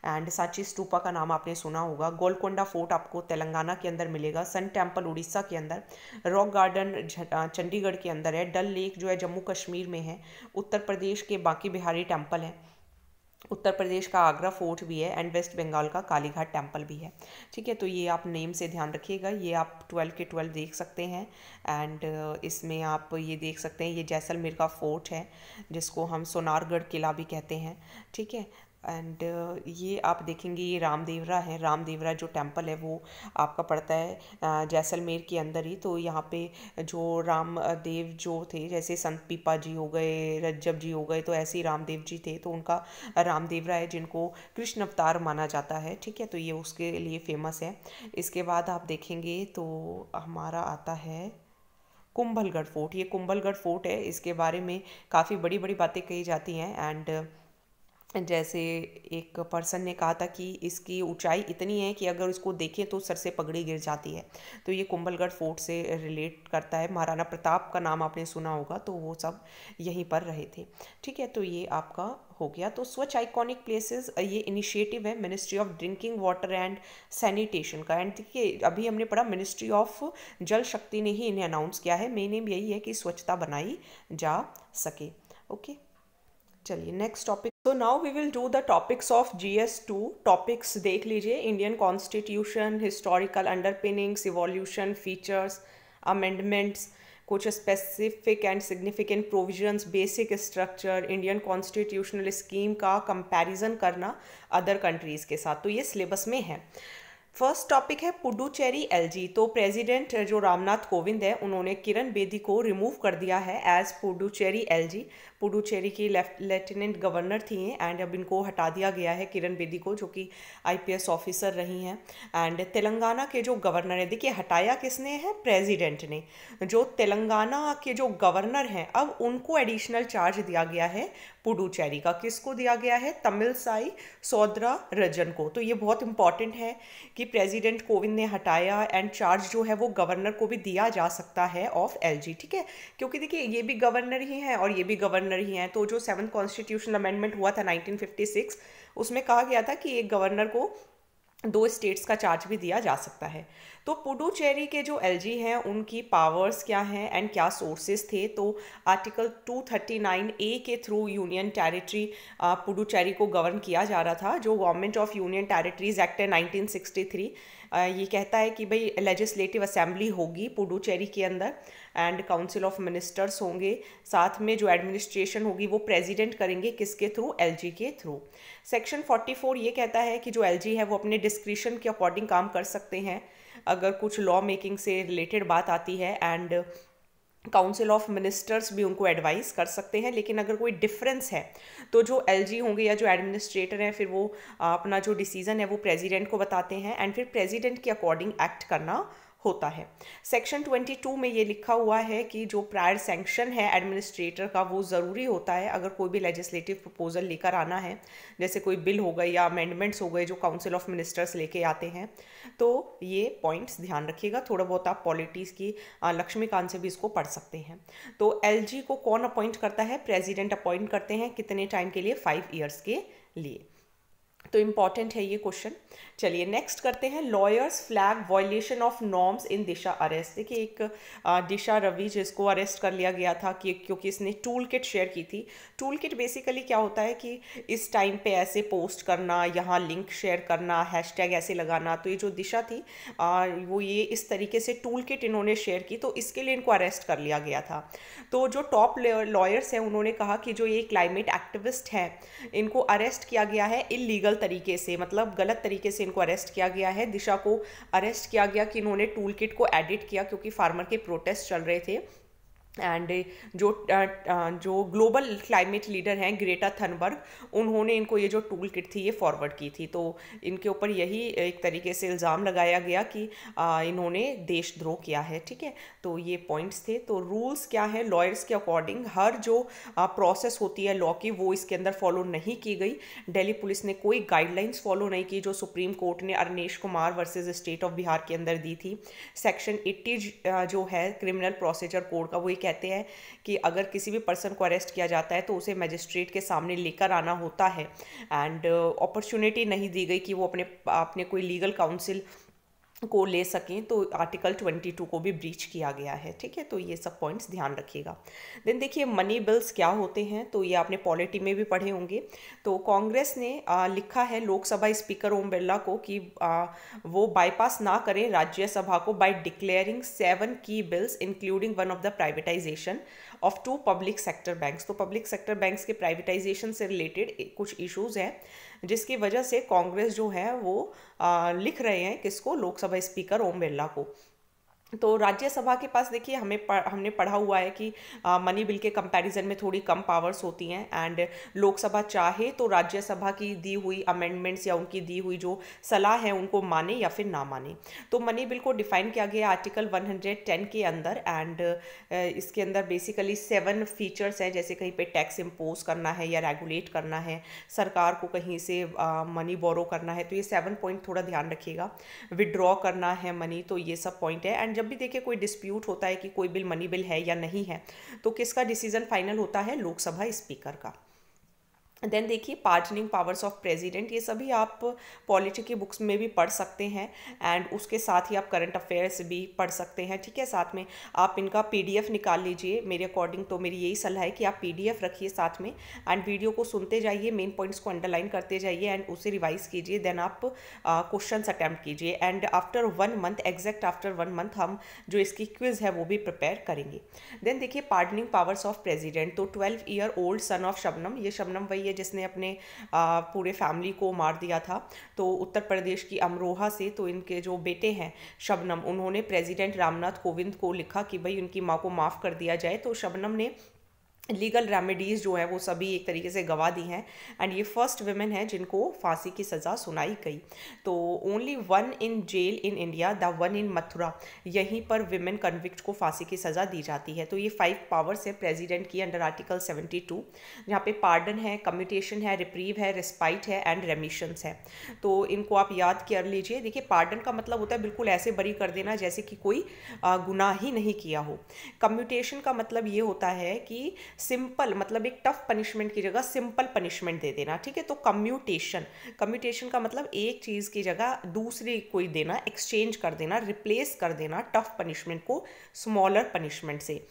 [SPEAKER 1] एंड सांची स्टूपा का नाम आपने सुना होगा गोलकोंडा फोर्ट आपको तेलंगाना के अंदर मिलेगा सन टेम्पल उड़ीसा के अंदर रॉक गार्डन चंडीगढ़ के अंदर है डल लेक जो है जम्मू कश्मीर में है उत्तर प्रदेश के बाकी बिहारी टेम्पल हैं उत्तर प्रदेश का आगरा फोर्ट भी है एंड वेस्ट बंगाल का कालीघाट टेम्पल भी है ठीक है तो ये आप नेम से ध्यान रखिएगा ये आप ट्वेल्व के ट्वेल्व देख सकते हैं एंड इसमें आप ये देख सकते हैं ये जैसलमेर का फोर्ट है जिसको हम सोनारगढ़ किला भी कहते हैं ठीक है एंड uh, ये आप देखेंगे ये रामदेवरा है रामदेवरा जो टेम्पल है वो आपका पड़ता है जैसलमेर के अंदर ही तो यहाँ पे जो रामदेव जो थे जैसे संत पीपा जी हो गए रज्जब जी हो गए तो ऐसे ही रामदेव जी थे तो उनका रामदेवरा है जिनको कृष्ण अवतार माना जाता है ठीक है तो ये उसके लिए फेमस है इसके बाद आप देखेंगे तो हमारा आता है कुंभलगढ़ फोर्ट ये कुंभलगढ़ फोर्ट है इसके बारे में काफ़ी बड़ी बड़ी बातें कही जाती हैं एंड जैसे एक पर्सन ने कहा था कि इसकी ऊंचाई इतनी है कि अगर उसको देखें तो सर से पगड़ी गिर जाती है तो ये कुंभलगढ़ फोर्ट से रिलेट करता है महाराणा प्रताप का नाम आपने सुना होगा तो वो सब यहीं पर रहे थे ठीक है तो ये आपका हो गया तो स्वच्छ आइकॉनिक प्लेसेस ये इनिशिएटिव है ministry of drinking water and sanitation का एंड देखिए अभी हमने पढ़ा मिनिस्ट्री ऑफ जल शक्ति ने ही इन्हें अनाउंस किया है मेन एम यही है कि स्वच्छता बनाई जा सके ओके चलिए नेक्स्ट टॉपिक तो now we will do the topics of G S two topics देख लीजिए Indian constitution historical underpinnings evolution features amendments कुछ specific and significant provisions basic structure Indian constitutional scheme का कंपेरिजन करना other countries के साथ तो ये सिलेबस में है फर्स्ट टॉपिक है पुडुचेरी एलजी तो प्रेसिडेंट जो रामनाथ कोविंद है उन्होंने किरण बेदी को रिमूव कर दिया है एज पुडुचेरी एलजी पुडुचेरी की लेफ्टिनेंट गवर्नर थी एंड अब इनको हटा दिया गया है किरण बेदी को जो कि आईपीएस ऑफिसर रही हैं एंड तेलंगाना के जो गवर्नर है देखिए हटाया किसने है प्रेसिडेंट ने जो तेलंगाना के जो गवर्नर हैं अब उनको एडिशनल चार्ज दिया गया है पुडुचेरी का किसको दिया गया है तमिल साई सौदरा रजन को तो ये बहुत इंपॉर्टेंट है कि प्रेसिडेंट कोविंद ने हटाया एंड चार्ज जो है वो गवर्नर को भी दिया जा सकता है ऑफ एलजी ठीक है क्योंकि देखिए ये भी गवर्नर ही हैं और ये भी गवर्नर गवर्नर ही हैं तो जो सेवन कॉन्स्टिट्यूशन अमेंडमेंट हुआ था 1956 उसमें कहा गया था कि एक गवर्नर को दो स्टेट्स का चार्ज भी दिया जा सकता है तो पुडुचेरी के जो एलजी हैं उनकी पावर्स क्या हैं एंड क्या सोर्सेज थे तो आर्टिकल 239 ए के थ्रू यूनियन टेरिटरी पुडुचेरी को गवर्न किया जा रहा था जो government of union territories act है 1963 ये कहता है कि भाई लेजिस्लेटिव असेंबली होगी पुडुचेरी के अंदर एंड काउंसिल ऑफ मिनिस्टर्स होंगे साथ में जो एडमिनिस्ट्रेशन होगी वो प्रेसिडेंट करेंगे किसके थ्रू एल के थ्रू सेक्शन 44 ये कहता है कि जो एल है वो अपने डिस्क्रिप्शन के अकॉर्डिंग काम कर सकते हैं अगर कुछ लॉ मेकिंग से रिलेटेड बात आती है एंड काउंसिल ऑफ मिनिस्टर्स भी उनको एडवाइस कर सकते हैं लेकिन अगर कोई डिफरेंस है तो जो एलजी होंगे या जो एडमिनिस्ट्रेटर हैं फिर वो अपना जो डिसीज़न है वो प्रेसिडेंट को बताते हैं एंड फिर प्रेसिडेंट के अकॉर्डिंग एक्ट करना होता है सेक्शन 22 में ये लिखा हुआ है कि जो प्रायर सेंक्शन है एडमिनिस्ट्रेटर का वो ज़रूरी होता है अगर कोई भी लेजिस्लेटिव प्रपोजल लेकर आना है जैसे कोई बिल हो गए या अमेंडमेंट्स हो गए जो काउंसिल ऑफ मिनिस्टर्स लेके आते हैं तो ये पॉइंट्स ध्यान रखिएगा थोड़ा बहुत आप पॉलिटिक्स की लक्ष्मीकांत से भी इसको पढ़ सकते हैं तो एल को कौन अपॉइंट करता है प्रेजिडेंट अपॉइंट करते हैं कितने टाइम के लिए फाइव ईयर्स के लिए तो इम्पॉर्टेंट है ये क्वेश्चन चलिए नेक्स्ट करते हैं lawyers flag violation of norms in Disha arrest देखिए एक दिशा रवि जिसको अरेस्ट कर लिया गया था कि क्योंकि इसने टूल किट शेयर की थी टूल किट बेसिकली क्या होता है कि इस टाइम पे ऐसे पोस्ट करना यहाँ लिंक शेयर करना हैशटैग ऐसे लगाना तो ये जो दिशा थी आ, वो ये इस तरीके से टूल किट इन्होंने शेयर की तो इसके लिए इनको अरेस्ट कर लिया गया था तो जो टॉप लॉयर्स हैं उन्होंने कहा कि जो ये क्लाइमेट एक्टिविस्ट हैं इनको अरेस्ट किया गया है इलीगल तरीके से मतलब गलत तरीके से इनको अरेस्ट किया गया है दिशा को अरेस्ट किया गया कि इन्होंने टूल किट को एडिट किया क्योंकि फार्मर के प्रोटेस्ट चल रहे थे एंड uh, जो uh, uh, जो ग्लोबल क्लाइमेट लीडर हैं ग्रेटा थनबर्ग उन्होंने इनको ये जो टूल किट थी ये फॉरवर्ड की थी तो इनके ऊपर यही एक तरीके से इल्ज़ाम लगाया गया कि इन्होंने देशद्रोह किया है ठीक है तो ये पॉइंट्स थे तो रूल्स क्या है लॉयर्स के अकॉर्डिंग हर जो प्रोसेस होती है लॉ की वो इसके अंदर फॉलो नहीं की गई डेली पुलिस ने कोई गाइडलाइंस फॉलो नहीं की जो सुप्रीम कोर्ट ने Arnesh Kumar versus state of Bihar के अंदर दी थी सेक्शन एट्टी जो है क्रिमिनल प्रोसीजर कोड का वो एक कहते हैं कि अगर किसी भी पर्सन को अरेस्ट किया जाता है तो उसे मजिस्ट्रेट के सामने लेकर आना होता है एंड अपॉर्चुनिटी uh, नहीं दी गई कि वो अपने अपने कोई लीगल काउंसिल को ले सकें तो आर्टिकल 22 को भी ब्रीच किया गया है ठीक है तो ये सब पॉइंट्स ध्यान रखिएगा देन देखिए मनी बिल्स क्या होते हैं तो ये आपने पॉलिटी में भी पढ़े होंगे तो कांग्रेस ने आ, लिखा है लोकसभा स्पीकर ओम बिरला को कि आ, वो बाईपास ना करें राज्यसभा को बाय डिक्लेयरिंग सेवन की bills including one of the privatisation of two public sector banks तो पब्लिक सेक्टर बैंक्स के प्राइवेटाइजेशन से रिलेटेड कुछ इशूज़ हैं जिसकी वजह से कांग्रेस जो है वो आ, लिख रहे हैं किसको लोकसभा स्पीकर ओम बिरला को तो राज्यसभा के पास देखिए हमें पढ़, हमने पढ़ा हुआ है कि आ, मनी बिल के कंपैरिजन में थोड़ी कम पावर्स होती हैं एंड लोकसभा चाहे तो राज्यसभा की दी हुई अमेंडमेंट्स या उनकी दी हुई जो सलाह है उनको माने या फिर ना माने तो मनी बिल को डिफाइन किया गया आर्टिकल 110 के अंदर एंड इसके अंदर बेसिकली सेवन फीचर्स हैं जैसे कहीं पर टैक्स इम्पोज करना है या रेगुलेट करना है सरकार को कहीं से मनी बोरो करना है तो ये सेवन पॉइंट थोड़ा ध्यान रखिएगा विड्रॉ करना है मनी तो ये सब पॉइंट है एंड जब भी देखिए कोई डिस्प्यूट होता है कि कोई बिल मनी बिल है या नहीं है तो किसका डिसीजन फाइनल होता है लोकसभा स्पीकर का देन देखिए पार्टनिंग पावर्स ऑफ प्रेसिडेंट ये सभी आप पॉलिटी की बुक्स में भी पढ़ सकते हैं एंड उसके साथ ही आप करंट अफेयर्स भी पढ़ सकते हैं ठीक है साथ में आप इनका पीडीएफ निकाल लीजिए मेरे अकॉर्डिंग तो मेरी यही सलाह है कि आप पीडीएफ रखिए साथ में एंड वीडियो को सुनते जाइए मेन पॉइंट्स को अंडरलाइन करते जाइए एंड उसे रिवाइज कीजिए देन आप क्वेश्चन अटैम्प्ट कीजिए and after one month exact after one month हम जो इसकी क्विज है वो भी प्रिपेयर करेंगे देन देखिए पार्टनिंग पावर्स ऑफ प्रेजिडेंट तो twelve year old son of Shabnam ये शबनम वही है जिसने अपने पूरे फैमिली को मार दिया था तो उत्तर प्रदेश की अमरोहा से तो इनके जो बेटे हैं शबनम उन्होंने प्रेसिडेंट रामनाथ कोविंद को लिखा कि भाई उनकी माँ को माफ़ कर दिया जाए तो शबनम ने लीगल रेमेडीज़ जो है वो सभी एक तरीके से गवा दी हैं एंड ये फर्स्ट वेमेन है जिनको फांसी की सज़ा सुनाई गई तो only one in jail in India the one in Mathura यहीं पर वेमेन कन्विक्ट को फांसी की सज़ा दी जाती है तो ये फाइव पावर्स है प्रेसिडेंट की अंडर आर्टिकल सेवेंटी टू जहाँ पे पार्डन है कम्यूटेशन है रिप्रीव है रिस्पाइट है एंड रेमिशंस है तो इनको आप याद कर लीजिए देखिए पार्डन का मतलब होता है बिल्कुल ऐसे बरी कर देना जैसे कि कोई गुनाह ही नहीं किया हो कम्यूटेशन का मतलब ये होता है कि सिंपल मतलब एक टफ पनिशमेंट की जगह सिंपल पनिशमेंट दे देना ठीक है तो कम्यूटेशन कम्यूटेशन का मतलब एक चीज़ की जगह दूसरी कोई देना एक्सचेंज कर देना रिप्लेस कर देना टफ पनिशमेंट को स्मॉलर पनिशमेंट से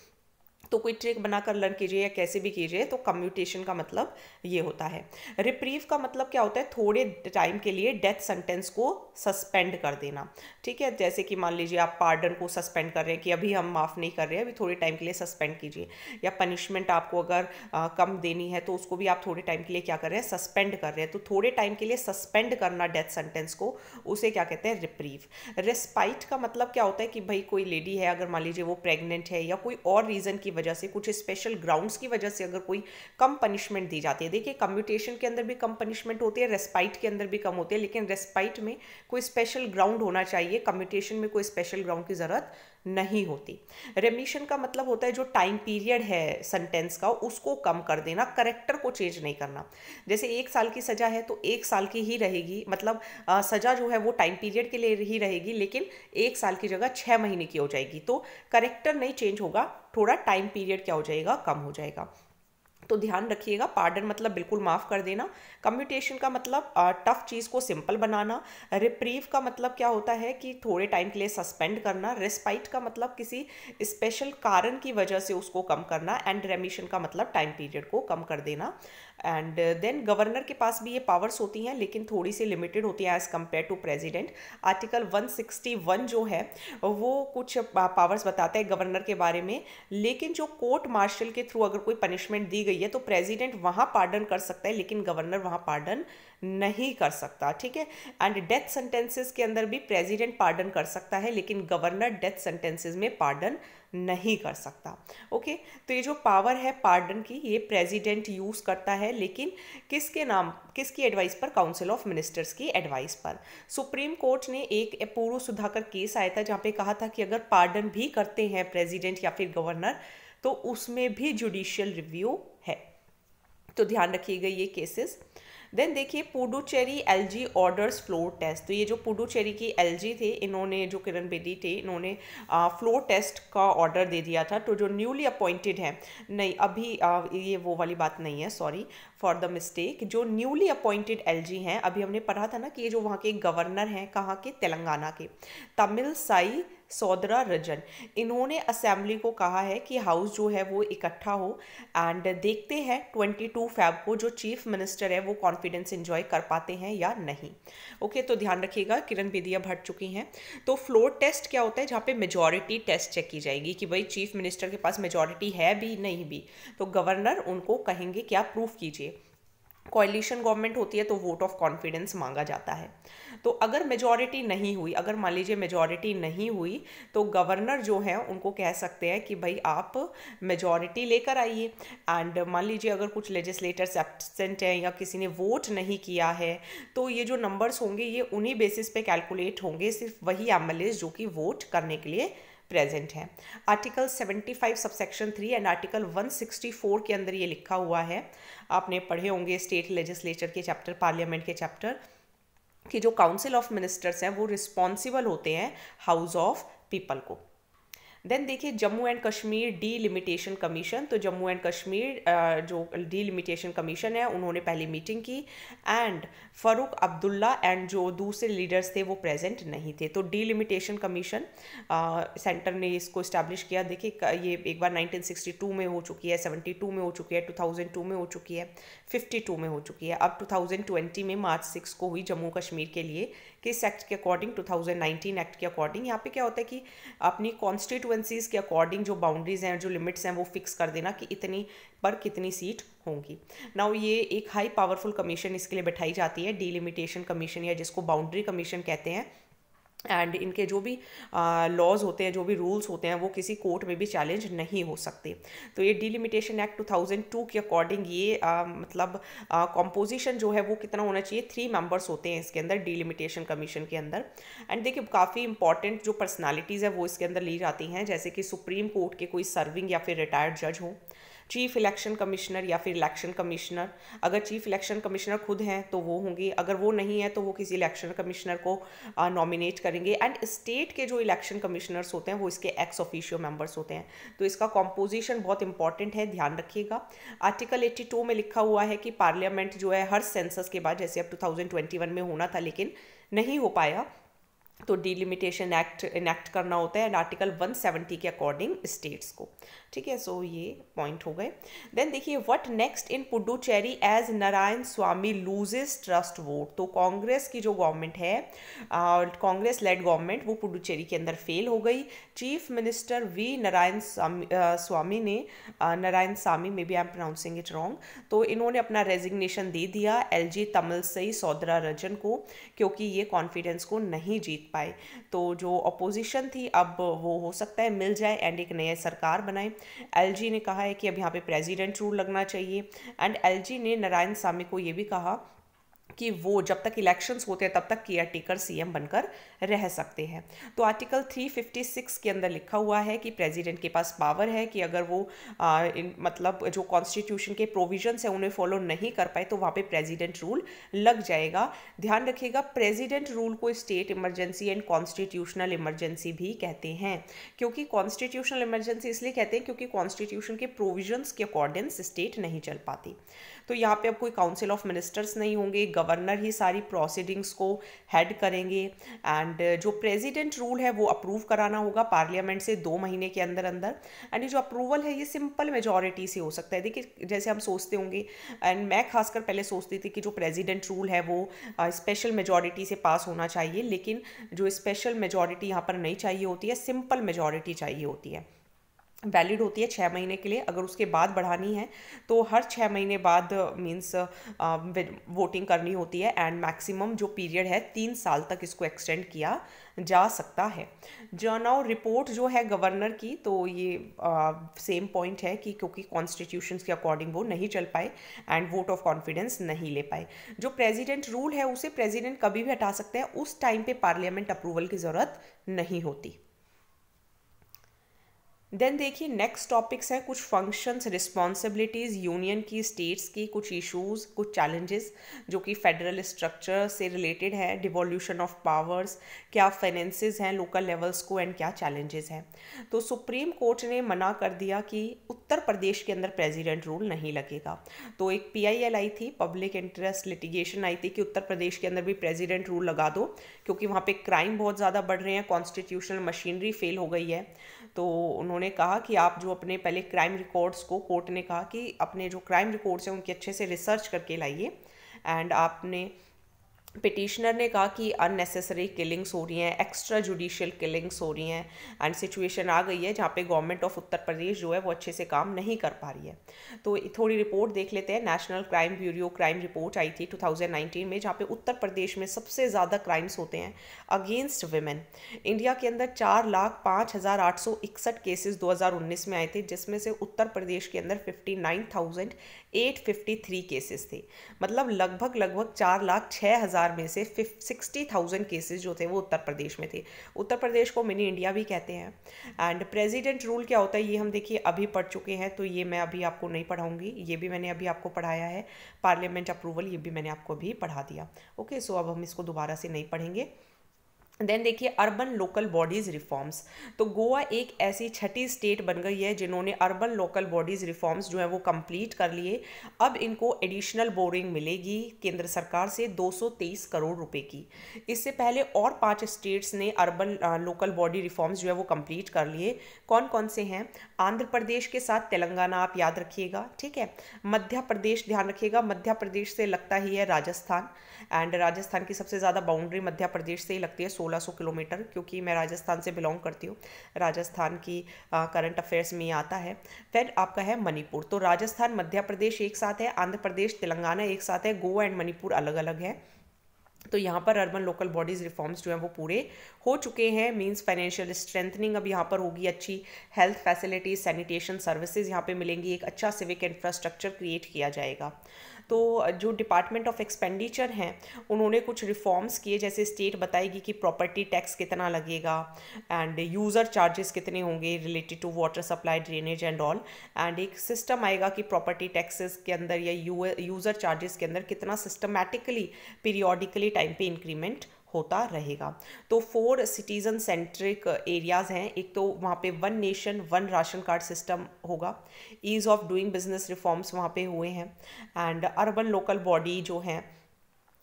[SPEAKER 1] तो कोई ट्रिक बनाकर लर्न कीजिए या कैसे भी कीजिए तो कम्यूटेशन का मतलब ये होता है रिप्रीव का मतलब क्या होता है थोड़े टाइम के लिए डेथ सेंटेंस को सस्पेंड कर देना ठीक है जैसे कि मान लीजिए आप पार्डन को सस्पेंड कर रहे हैं कि अभी हम माफ़ नहीं कर रहे हैं अभी थोड़े टाइम के लिए सस्पेंड कीजिए या पनिशमेंट आपको अगर आ, कम देनी है तो उसको भी आप थोड़े टाइम के लिए क्या कर रहे हैं सस्पेंड कर रहे हैं तो थोड़े टाइम के लिए सस्पेंड करना डेथ सेंटेंस को उसे क्या कहते हैं रिप्रीव रेस्पाइट का मतलब क्या होता है कि भाई कोई लेडी है अगर मान लीजिए वो प्रेगनेंट है या कोई और रीज़न की वजह से कुछ स्पेशल ग्राउंड्स की वजह से अगर कोई कम पनिशमेंट दी जाती है देखिए कम्यूटेशन के अंदर भी कम पनिशमेंट होती है रेस्पाइट के अंदर भी कम होती है लेकिन रेस्पाइट में कोई स्पेशल ग्राउंड होना चाहिए कम्यूटेशन में कोई स्पेशल ग्राउंड की ज़रूरत नहीं होती रेमिशन का मतलब होता है जो टाइम पीरियड है सेंटेंस का उसको कम कर देना करेक्टर को चेंज नहीं करना जैसे एक साल की सज़ा है तो एक साल की ही रहेगी मतलब आ, सज़ा जो है वो टाइम पीरियड के लिए ही रहेगी लेकिन एक साल की जगह छः महीने की हो जाएगी तो करेक्टर नहीं चेंज होगा थोड़ा टाइम पीरियड क्या हो जाएगा कम हो जाएगा तो ध्यान रखिएगा पार्डन मतलब बिल्कुल माफ़ कर देना कम्यूटेशन का मतलब टफ़ चीज़ को सिंपल बनाना रिप्रीव का मतलब क्या होता है कि थोड़े टाइम के लिए सस्पेंड करना रेस्पाइट का मतलब किसी स्पेशल कारण की वजह से उसको कम करना एंड रेमिशन का मतलब टाइम पीरियड को कम कर देना एंड देन गवर्नर के पास भी ये पावर्स होती हैं लेकिन थोड़ी सी लिमिटेड होती हैं as compare to president article 161 जो है वो कुछ पावर्स बताता है गवर्नर के बारे में लेकिन जो कोर्ट मार्शल के थ्रू अगर कोई पनिशमेंट दी गई है तो प्रेजिडेंट वहाँ पार्डन कर सकता है लेकिन गवर्नर वहाँ पार्डन नहीं कर सकता ठीक है एंड डेथ सेंटेंसेस के अंदर भी प्रेजिडेंट पार्डन कर सकता है लेकिन गवर्नर डेथ सेंटेंसेज में पार्डन नहीं कर सकता ओके तो ये जो पावर है पार्डन की ये प्रेसिडेंट यूज़ करता है लेकिन किसके नाम किसकी एडवाइस पर काउंसिल ऑफ मिनिस्टर्स की एडवाइस पर सुप्रीम कोर्ट ने एक पूर्व सुधाकर केस आया था जहाँ पे कहा था कि अगर पार्डन भी करते हैं प्रेसिडेंट या फिर गवर्नर तो उसमें भी जुडिशियल रिव्यू है तो ध्यान रखिएगा ये केसेस देन देखिए Puducherry LG orders floor test तो ये जो पुडुचेरी की एलजी थे इन्होंने जो किरण बेदी थे इन्होंने फ्लोर टेस्ट का ऑर्डर दे दिया था तो जो न्यूली अपॉइंटेड है नहीं अभी आ, ये वो वाली बात नहीं है सॉरी फॉर द मिस्टेक जो न्यूली अपॉइंटेड जी हैं अभी हमने पढ़ा था ना कि ये जो वहाँ के गवर्नर हैं कहाँ के तेलंगाना के तमिल साई सौदरा रजन इन्होंने असेंबली को कहा है कि हाउस जो है वो इकट्ठा हो एंड देखते हैं 22 फैब को जो चीफ मिनिस्टर है वो कॉन्फिडेंस इन्जॉय कर पाते हैं या नहीं ओके तो ध्यान रखिएगा किरण बेदिया भट चुकी हैं तो फ्लोर टेस्ट क्या होता है जहाँ पे मेजॉरिटी टेस्ट चेक की जाएगी कि भाई चीफ मिनिस्टर के पास मेजॉरिटी है भी नहीं भी तो गवर्नर उनको कहेंगे कि आप प्रूफ कीजिए कोलिशन गवर्नमेंट होती है तो वोट ऑफ कॉन्फिडेंस मांगा जाता है तो अगर मेजॉरिटी नहीं हुई अगर मान लीजिए मेजॉरिटी नहीं हुई तो गवर्नर जो है उनको कह सकते हैं कि भाई आप मेजॉरिटी लेकर आइए एंड मान लीजिए अगर कुछ लेजिस्लेटर्स एबसेंट हैं या किसी ने वोट नहीं किया है तो ये जो नंबर्स होंगे ये उन्हीं बेसिस पे कैलकुलेट होंगे सिर्फ वही एम जो कि वोट करने के लिए प्रेजेंट है article 75 subsection three and article 164 के अंदर ये लिखा हुआ है आपने पढ़े होंगे स्टेट लेजिस्लेचर के चैप्टर पार्लियामेंट के चैप्टर कि जो काउंसिल ऑफ मिनिस्टर्स हैं वो रिस्पॉन्सिबल होते हैं हाउस ऑफ पीपल को देन देखिए Jammu and Kashmir delimitation commission तो जम्मू एंड कश्मीर जो डी लिमिटेशन कमीशन है उन्होंने पहली मीटिंग की एंड फ़ारूक अब्दुल्ला एंड जो दूसरे लीडर्स थे वो प्रेजेंट नहीं थे तो डीलिमिटेशन कमीशन सेंटर ने इसको इस्टेब्लिश किया देखिए ये एक बार 1962 में हो चुकी है 72 में हो चुकी है 2002 में हो चुकी है 52 में हो चुकी है अब 2020 में मार्च सिक्स को हुई जम्मू कश्मीर के लिए किस एक्ट के अकॉर्डिंग 2019 एक्ट के अकॉर्डिंग यहाँ पे क्या होता है कि अपनी कॉन्स्टिट्यूंसीज़ के अकॉर्डिंग जो बाउंड्रीज़ हैं जो लिमिट्स हैं वो फिक्स कर देना कि इतनी पर कितनी सीट होंगी नाउ ये एक हाई पावरफुल कमीशन इसके लिए बैठाई जाती है डिलिमिटेशन कमीशन या जिसको बाउंड्री कमीशन कहते हैं एंड इनके जो भी लॉज होते हैं जो भी रूल्स होते हैं वो किसी कोर्ट में भी चैलेंज नहीं हो सकते तो ये डिलिमिटेशन एक्ट 2002 के अकॉर्डिंग ये uh, मतलब कॉम्पोजिशन जो है वो कितना होना चाहिए थ्री मेंबर्स होते हैं इसके अंदर डिलिमिटेशन कमीशन के अंदर एंड देखिए काफ़ी इंपॉर्टेंट जो पर्सनैलिटीज़ है वो इसके अंदर ली जाती हैं जैसे कि सुप्रीम कोर्ट के कोई सर्विंग या फिर रिटायर्ड जज हों चीफ इलेक्शन कमिश्नर या फिर इलेक्शन कमिश्नर अगर चीफ इलेक्शन कमिश्नर खुद हैं तो वो होंगे अगर वो नहीं है तो वो किसी इलेक्शन कमिश्नर को नॉमिनेट करेंगे एंड स्टेट के जो इलेक्शन कमिश्नर्स होते हैं वो इसके एक्स ऑफिशियो मेंबर्स होते हैं तो इसका कॉम्पोजिशन बहुत इंपॉर्टेंट है ध्यान रखिएगा आर्टिकल 82 में लिखा हुआ है कि पार्लियामेंट जो है हर सेंसस के बाद जैसे अब 2021 में होना था लेकिन नहीं हो पाया तो डिलिमिटेशन एक्ट इनेक्ट करना होता है एंड आर्टिकल 170 के अकॉर्डिंग स्टेट्स को ठीक है सो ये पॉइंट हो गए देन देखिए what next in Puducherry as Narayanasamy loses trust vote तो कांग्रेस की जो गवर्नमेंट है कांग्रेस लेड गवर्नमेंट वो पुडुचेरी के अंदर फेल हो गई chief minister V Narayanasamy ने Narayanasamy maybe I am pronouncing it wrong तो इन्होंने अपना रेजिग्नेशन दे दिया एल जी तमिलसई सौदरा रजन को क्योंकि ये कॉन्फिडेंस को नहीं जीत पाए तो जो अपोजिशन थी अब वो हो सकता है मिल जाए एंड एक नए सरकार बनाए जी ने कहा है कि अब यहाँ पे प्रेजिडेंट रूल लगना चाहिए एंड जी ने नारायण सामी को ये भी कहा कि वो जब तक इलेक्शंस होते हैं तब तक केयर टेकर सीएम बनकर रह सकते हैं तो आर्टिकल 356 के अंदर लिखा हुआ है कि प्रेसिडेंट के पास पावर है कि अगर वो आ, इन, मतलब जो कॉन्स्टिट्यूशन के प्रोविजंस हैं उन्हें फॉलो नहीं कर पाए तो वहाँ पे प्रेसिडेंट रूल लग जाएगा ध्यान रखिएगा प्रेसिडेंट रूल को state emergency and constitutional emergency भी कहते हैं क्योंकि कॉन्स्टिट्यूशनल इमरजेंसी इसलिए कहते हैं क्योंकि कॉन्स्टिट्यूशन के प्रोविजन्स के अकॉर्डिंग स्टेट नहीं चल पाती तो यहाँ पे अब कोई काउंसिल ऑफ मिनिस्टर्स नहीं होंगे गवर्नर ही सारी प्रोसीडिंग्स को हेड करेंगे एंड एंड uh, जो प्रेसिडेंट रूल है वो अप्रूव कराना होगा पार्लियामेंट से दो महीने के अंदर अंदर एंड ये जो अप्रूवल है ये सिंपल मेजोरिटी से हो सकता है देखिए जैसे हम सोचते होंगे एंड मैं खासकर पहले सोचती थी कि जो प्रेसिडेंट रूल है वो स्पेशल uh, मेजोरिटी से पास होना चाहिए लेकिन जो स्पेशल मेजोरिटी यहाँ पर नहीं चाहिए होती है सिंपल मेजोरिटी चाहिए होती है वैलिड होती है छः महीने के लिए अगर उसके बाद बढ़ानी है तो हर छः महीने बाद मीन्स वोटिंग करनी होती है एंड मैक्सिमम जो पीरियड है तीन साल तक इसको एक्सटेंड किया जा सकता है जर्नाउ रिपोर्ट जो है गवर्नर की तो ये आ, सेम पॉइंट है कि क्योंकि कॉन्स्टिट्यूशन के अकॉर्डिंग वो नहीं चल पाए एंड वोट ऑफ कॉन्फिडेंस नहीं ले पाए जो प्रेजिडेंट रूल है उसे प्रेजिडेंट कभी भी हटा सकते हैं उस टाइम पे पार्लियामेंट अप्रूवल की ज़रूरत नहीं होती देन देखिए नेक्स्ट टॉपिक्स हैं कुछ फंक्शंस रिस्पॉन्सिबिलिटीज़ यूनियन की स्टेट्स की कुछ इश्यूज कुछ चैलेंजेस जो कि फेडरल स्ट्रक्चर से रिलेटेड है डिवोल्यूशन ऑफ पावर्स क्या फाइनेंसेस हैं लोकल लेवल्स को एंड क्या चैलेंजेस हैं तो सुप्रीम कोर्ट ने मना कर दिया कि उत्तर प्रदेश के अंदर प्रेजिडेंट रूल नहीं लगेगा तो एक पी आई थी पब्लिक इंटरेस्ट लिटिगेशन आई थी कि उत्तर प्रदेश के अंदर भी प्रेजिडेंट रूल लगा दो क्योंकि वहाँ पर क्राइम बहुत ज़्यादा बढ़ रहे हैं कॉन्स्टिट्यूशनल मशीनरी फेल हो गई है तो उन्होंने कहा कि आप जो अपने पहले क्राइम रिकॉर्ड्स को कोर्ट ने कहा कि अपने जो क्राइम रिकॉर्ड्स हैं उनकी अच्छे से रिसर्च करके लाइए एंड आपने पिटिशनर ने कहा कि अननेसेसरी किलिंग्स हो रही हैं एक्स्ट्रा जुडिशियल किलिंग्स हो रही हैं एंड सिचुएशन आ गई है जहाँ पे गवर्नमेंट ऑफ उत्तर प्रदेश जो है वो अच्छे से काम नहीं कर पा रही है तो थोड़ी रिपोर्ट देख लेते हैं national crime bureau crime report आई थी 2019 में जहाँ पे उत्तर प्रदेश में सबसे ज़्यादा क्राइम्स होते हैं अगेंस्ट वेमेन इंडिया के अंदर चार लाख पाँच हज़ार आठ सौ इकसठ केसेज दो हज़ार उन्नीस में आए थे जिसमें से उत्तर प्रदेश के अंदर fifty nine thousand eight fifty three cases थे मतलब लगभग लगभग चार लाख छः हज़ार हज़ार में से फिफ सिक्सटी थाउजेंड केसेज जो थे वो उत्तर प्रदेश में थे उत्तर प्रदेश को मिनी इंडिया भी कहते हैं एंड प्रेजिडेंट रूल क्या होता है ये हम देखिए अभी पढ़ चुके हैं तो ये मैं अभी आपको नहीं पढ़ाऊँगी ये भी मैंने अभी आपको पढ़ाया है पार्लियामेंट अप्रूवल ये भी मैंने आपको अभी पढ़ा दिया ओके सो अब हम इसको दोबारा से नहीं पढ़ेंगे देन देखिए अर्बन लोकल बॉडीज़ रिफॉर्म्स तो गोवा एक ऐसी छठी स्टेट बन गई है जिन्होंने अर्बन लोकल बॉडीज़ रिफॉर्म्स जो है वो कंप्लीट कर लिए अब इनको एडिशनल बोरिंग मिलेगी केंद्र सरकार से 223 करोड़ रुपए की इससे पहले और पांच स्टेट्स ने अर्बन लोकल बॉडी रिफॉर्म्स जो है वो कंप्लीट कर लिए कौन कौन से हैं आंध्र प्रदेश के साथ तेलंगाना आप याद रखिएगा ठीक है मध्य प्रदेश ध्यान रखिएगा मध्य प्रदेश से लगता ही है राजस्थान एंड राजस्थान की सबसे ज़्यादा बाउंड्री मध्य प्रदेश से ही लगती है 1600 किलोमीटर क्योंकि मैं राजस्थान से बिलोंग करती हूँ राजस्थान की करंट अफेयर्स में आता है फिर आपका है मणिपुर तो राजस्थान मध्य प्रदेश एक साथ है आंध्र प्रदेश तेलंगाना एक साथ है गोवा एंड मणिपुर अलग अलग है तो यहाँ पर अर्बन लोकल बॉडीज़ रिफॉर्म्स जो हैं वो पूरे हो चुके हैं मींस फाइनेंशियल स्ट्रेंथनिंग अब यहाँ पर होगी अच्छी हेल्थ फैसिलिटीज़ सैनिटेशन सर्विसेज यहाँ पे मिलेंगी एक अच्छा सिविक इंफ्रास्ट्रक्चर क्रिएट किया जाएगा तो जो डिपार्टमेंट ऑफ एक्सपेंडिचर हैं उन्होंने कुछ रिफॉर्म्स किए जैसे स्टेट बताएगी कि प्रॉपर्टी टैक्स कितना लगेगा एंड यूज़र चार्जेस कितने होंगे related to water supply drainage and all and एक सिस्टम आएगा कि प्रॉपर्टी टैक्सेस के अंदर या यूज़र चार्जेस के अंदर कितना सिस्टमैटिकली पीरियोडिकली टाइम पे इंक्रीमेंट होता रहेगा तो फोर सिटीज़न सेंट्रिक एरियाज़ हैं एक तो वहाँ पे one nation one ration card system होगा ease of doing business reforms वहाँ पे हुए हैं एंड अर्बन लोकल बॉडी जो हैं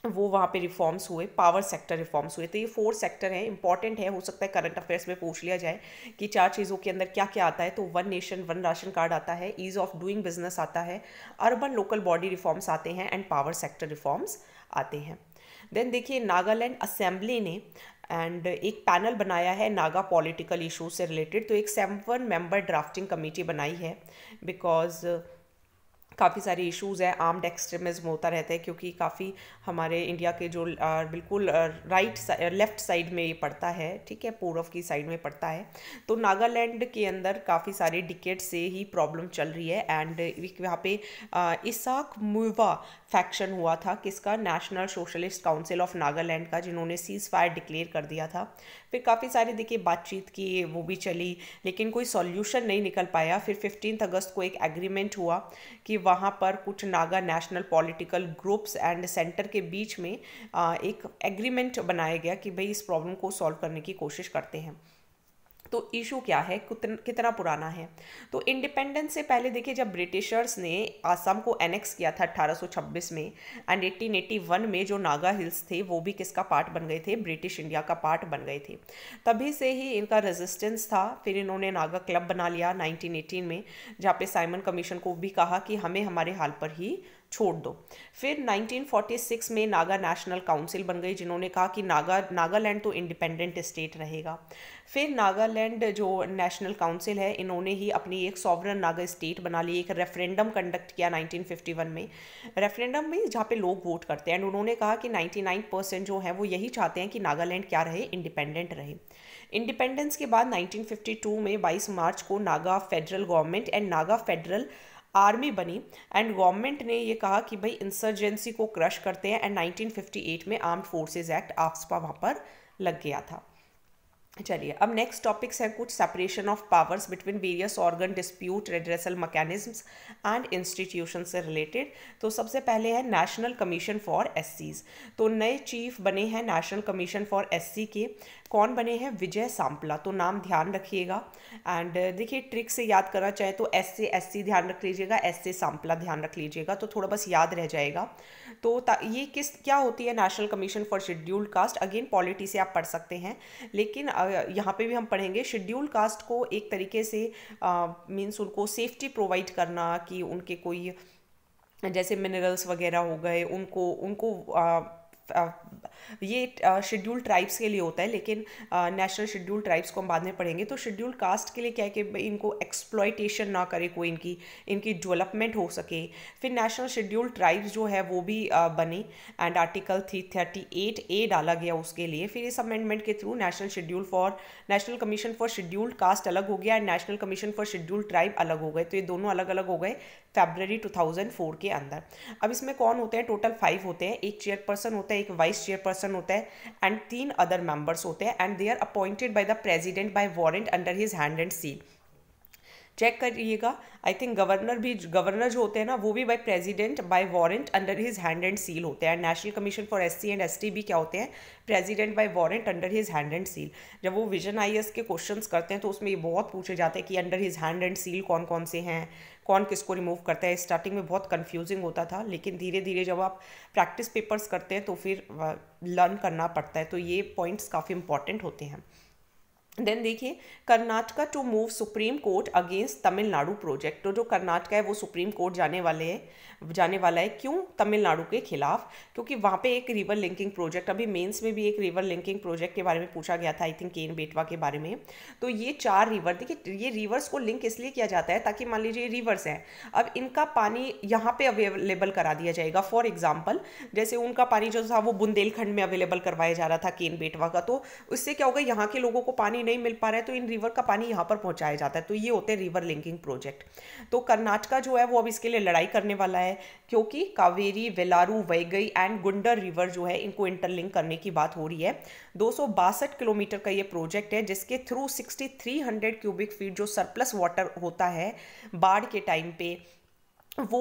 [SPEAKER 1] वो वहाँ पे रिफॉर्म्स हुए पावर सेक्टर रिफॉर्म्स हुए तो ये फोर सेक्टर हैं इंपॉर्टेंट है हो सकता है करंट अफेयर्स में पूछ लिया जाए कि चार चीज़ों के अंदर क्या क्या आता है तो one nation one ration card आता है ईज़ ऑफ डूइंग बिजनेस आता है अर्बन लोकल बॉडी रिफॉर्म्स आते हैं एंड पावर सेक्टर रिफॉर्म्स आते हैं देन देखिए नागालैंड असेंबली ने एंड एक पैनल बनाया है नागा पॉलिटिकल इशू से रिलेटेड तो एक सेवन मेंबर ड्राफ्टिंग कमेटी बनाई है बिकॉज काफ़ी सारे इश्यूज़ हैं आर्म्ड एक्सट्रीमिज़्म होता रहता है क्योंकि काफ़ी हमारे इंडिया के जो बिल्कुल राइट लेफ़्ट साइड में ये पड़ता है ठीक है पूर्व की साइड में पड़ता है तो नागालैंड के अंदर काफ़ी सारे डिकेट से ही प्रॉब्लम चल रही है एंड यहाँ पे इसाक मुवा फैक्शन हुआ था किसका national socialist council of Nagaland का जिन्होंने सीज़ फायर डिक्लेयर कर दिया था फिर काफ़ी सारी देखिए बातचीत की वो भी चली लेकिन कोई सॉल्यूशन नहीं निकल पाया फिर फिफ्टीन अगस्त को एक एग्रीमेंट हुआ कि वहाँ पर कुछ Naga national political groups and centre के बीच में एक एग्रीमेंट बनाया गया कि भाई इस प्रॉब्लम को सॉल्व करने की कोशिश करते हैं तो इशू क्या है कितना पुराना है तो इंडिपेंडेंस से पहले देखिए जब ब्रिटिशर्स ने आसाम को एनेक्स किया था 1826 में एंड 1881 में जो नागा हिल्स थे वो भी किसका पार्ट बन गए थे ब्रिटिश इंडिया का पार्ट बन गए थे तभी से ही इनका रेजिस्टेंस था फिर इन्होंने नागा क्लब बना लिया 1918 में जहाँ पे साइमन कमीशन को भी कहा कि हमें हमारे हाल पर ही छोड़ दो फिर 1946 में नागा नेशनल काउंसिल बन गई जिन्होंने कहा कि नागा नागालैंड तो इंडिपेंडेंट स्टेट रहेगा फिर नागालैंड जो नेशनल काउंसिल है इन्होंने ही अपनी एक सॉवरन नागा स्टेट बना ली एक रेफरेंडम कंडक्ट किया 1951 में रेफरेंडम में जहाँ पे लोग वोट करते हैं एंड उन्होंने कहा कि 99 परसेंट जो है वो यही चाहते हैं कि नागालैंड क्या रहे इंडिपेंडेंट रहे इंडिपेंडेंस के बाद 1952 में 22 मार्च को Naga federal government and Naga federal army बनी एंड गवर्नमेंट ने ये कहा कि भाई इंसर्जेंसी को क्रश करते हैं एंड 1958 में आर्म्ड फोर्सेज एक्ट आफ्सपा वहाँ पर लग गया था चलिए अब नेक्स्ट टॉपिक्स हैं कुछ separation of powers between various organ dispute redressal mechanisms and institution से रिलेटेड तो सबसे पहले है नेशनल कमीशन फॉर एससीज तो नए चीफ बने हैं नेशनल कमीशन फॉर एससी के कौन बने हैं विजय सांपला तो नाम ध्यान रखिएगा एंड uh, देखिए ट्रिक से याद करना चाहे तो एस से एस सी ध्यान रख लीजिएगा एस से सांपला ध्यान रख लीजिएगा तो थोड़ा बस याद रह जाएगा तो ये किस क्या होती है national commission for scheduled caste again polity से आप पढ़ सकते हैं लेकिन यहाँ पे भी हम पढ़ेंगे शेड्यूल्ड कास्ट को एक तरीके से मीन्स उनको सेफ्टी प्रोवाइड करना कि उनके कोई जैसे मिनरल्स वगैरह हो गए उनको उनको आ, ये शेड्यूल ट्राइब्स के लिए होता है लेकिन नेशनल शेड्यूल ट्राइब्स को हम बाद में पढ़ेंगे तो शेड्यूल कास्ट के लिए क्या है कि इनको एक्सप्लॉयटेशन ना करे कोई इनकी इनकी डेवलपमेंट हो सके फिर नेशनल शेड्यूल ट्राइब्स जो है वो भी बनी and article three thirty eight A डाला गया उसके लिए फिर इस अमेंडमेंट के through national schedule for national commission for scheduled caste अलग हो गया and national commission for schedule tribe अलग हो गए तो ये दोनों अलग अलग हो गए फेबररी फोर के अंदर अब इसमें कौन होते हैं टोटल फाइव होते हैं एक चेयरपर्सन होता है एक वाइस चेयरपर्सन होता है एंड तीन अदर मेंबर्स होते हैं and they are appointed by the president by warrant under his hand and seal check करिएगा आई थिंक गवर्नर भी गवर्नर जो होते हैं ना वो भी by president by warrant under his hand and seal होते हैं national commission for S and S भी क्या होते हैं president by warrant under his hand and seal जब वो विजन आई के क्वेश्चंस करते हैं तो उसमें ये बहुत पूछे जाते हैं कि under his hand and seal कौन कौन से हैं कौन किसको रिमूव करता है स्टार्टिंग में बहुत कंफ्यूजिंग होता था लेकिन धीरे धीरे जब आप प्रैक्टिस पेपर्स करते हैं तो फिर लर्न करना पड़ता है तो ये पॉइंट्स काफ़ी इंपॉर्टेंट होते हैं देन देखिए Karnataka to move supreme court against Tamil Nadu project तो जो कर्नाटका है वो सुप्रीम कोर्ट जाने वाले हैं जाने वाला है क्यों तमिलनाडु के खिलाफ क्योंकि वहाँ पे एक रिवर लिंकिंग प्रोजेक्ट अभी मेंस में भी एक रिवर लिंकिंग प्रोजेक्ट के बारे में पूछा गया था आई थिंक केन बेटवा के बारे में तो ये चार रिवर देखिए ये रिवर्स को लिंक इसलिए किया जाता है ताकि मान लीजिए रिवर्स हैं अब इनका पानी यहाँ पर अवेलेबल करा दिया जाएगा फॉर एग्जाम्पल जैसे उनका पानी जो था वो बुंदेलखंड में अवेलेबल करवाया जा रहा था केन बेटवा का तो उससे क्या होगा यहाँ के लोगों को पानी नहीं मिल पा रहा है तो इन रिवर का पानी यहाँ पर पहुँचाया जाता है तो ये होते हैं रिवर लिंकिंग प्रोजेक्ट तो कर्नाटका जो है वो अब इसके लिए लड़ाई करने वाला है है क्योंकि कावेरी वेलारू वैगई एंड गुंडर रिवर जो है इनको इंटरलिंक करने की बात हो रही है दो किलोमीटर का ये प्रोजेक्ट है जिसके थ्रू 6300 क्यूबिक फीट जो सरप्लस वाटर होता है बाढ़ के टाइम पे वो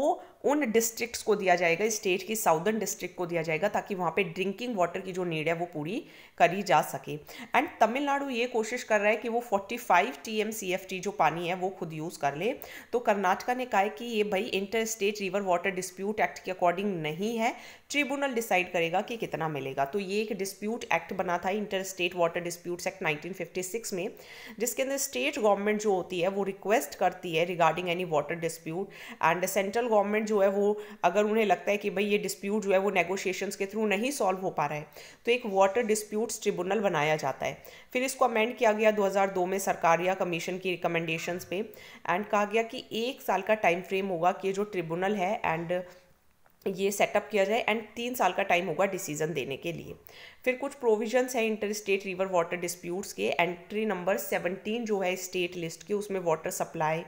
[SPEAKER 1] उन डिस्ट्रिक्ट्स को दिया जाएगा स्टेट की साउदर्न डिस्ट्रिक्ट को दिया जाएगा ताकि वहाँ पे ड्रिंकिंग वाटर की जो नीड है वो पूरी करी जा सके एंड तमिलनाडु ये कोशिश कर रहा है कि वो 45 टी जो पानी है वो खुद यूज़ कर ले तो कर्नाटका ने कहा है कि ये भाई inter state river water dispute act के अकॉर्डिंग नहीं है ट्रिब्यूनल डिसाइड करेगा कि कितना मिलेगा तो ये एक डिस्प्यूट एक्ट बना था inter state water disputes act 1956 में जिसके अंदर स्टेट गवर्नमेंट जो होती है वो रिक्वेस्ट करती है regarding any water dispute and central government जो है वो अगर उन्हें लगता है कि भाई ये डिस्प्यूट जो है वो नेगोशिएशन के थ्रू नहीं सॉल्व हो पा रहा है तो एक वाटर डिस्प्यूट डिस्प्यूट्स ट्रिब्यूनल बनाया जाता है फिर इसको अमेंड किया गया 2002 में या कमीशन की रिकमेंडेशंस पे एंड कहा गया कि एक साल का टाइम फ्रेम होगा कि जो ट्रिब्यूनल है एंड ये सेटअप किया जाए एंड तीन साल का टाइम होगा डिसीजन देने के लिए फिर कुछ प्रोविजंस हैं inter state river water disputes के एंट्री नंबर सेवनटीन जो है स्टेट लिस्ट के उसमें वाटर सप्लाई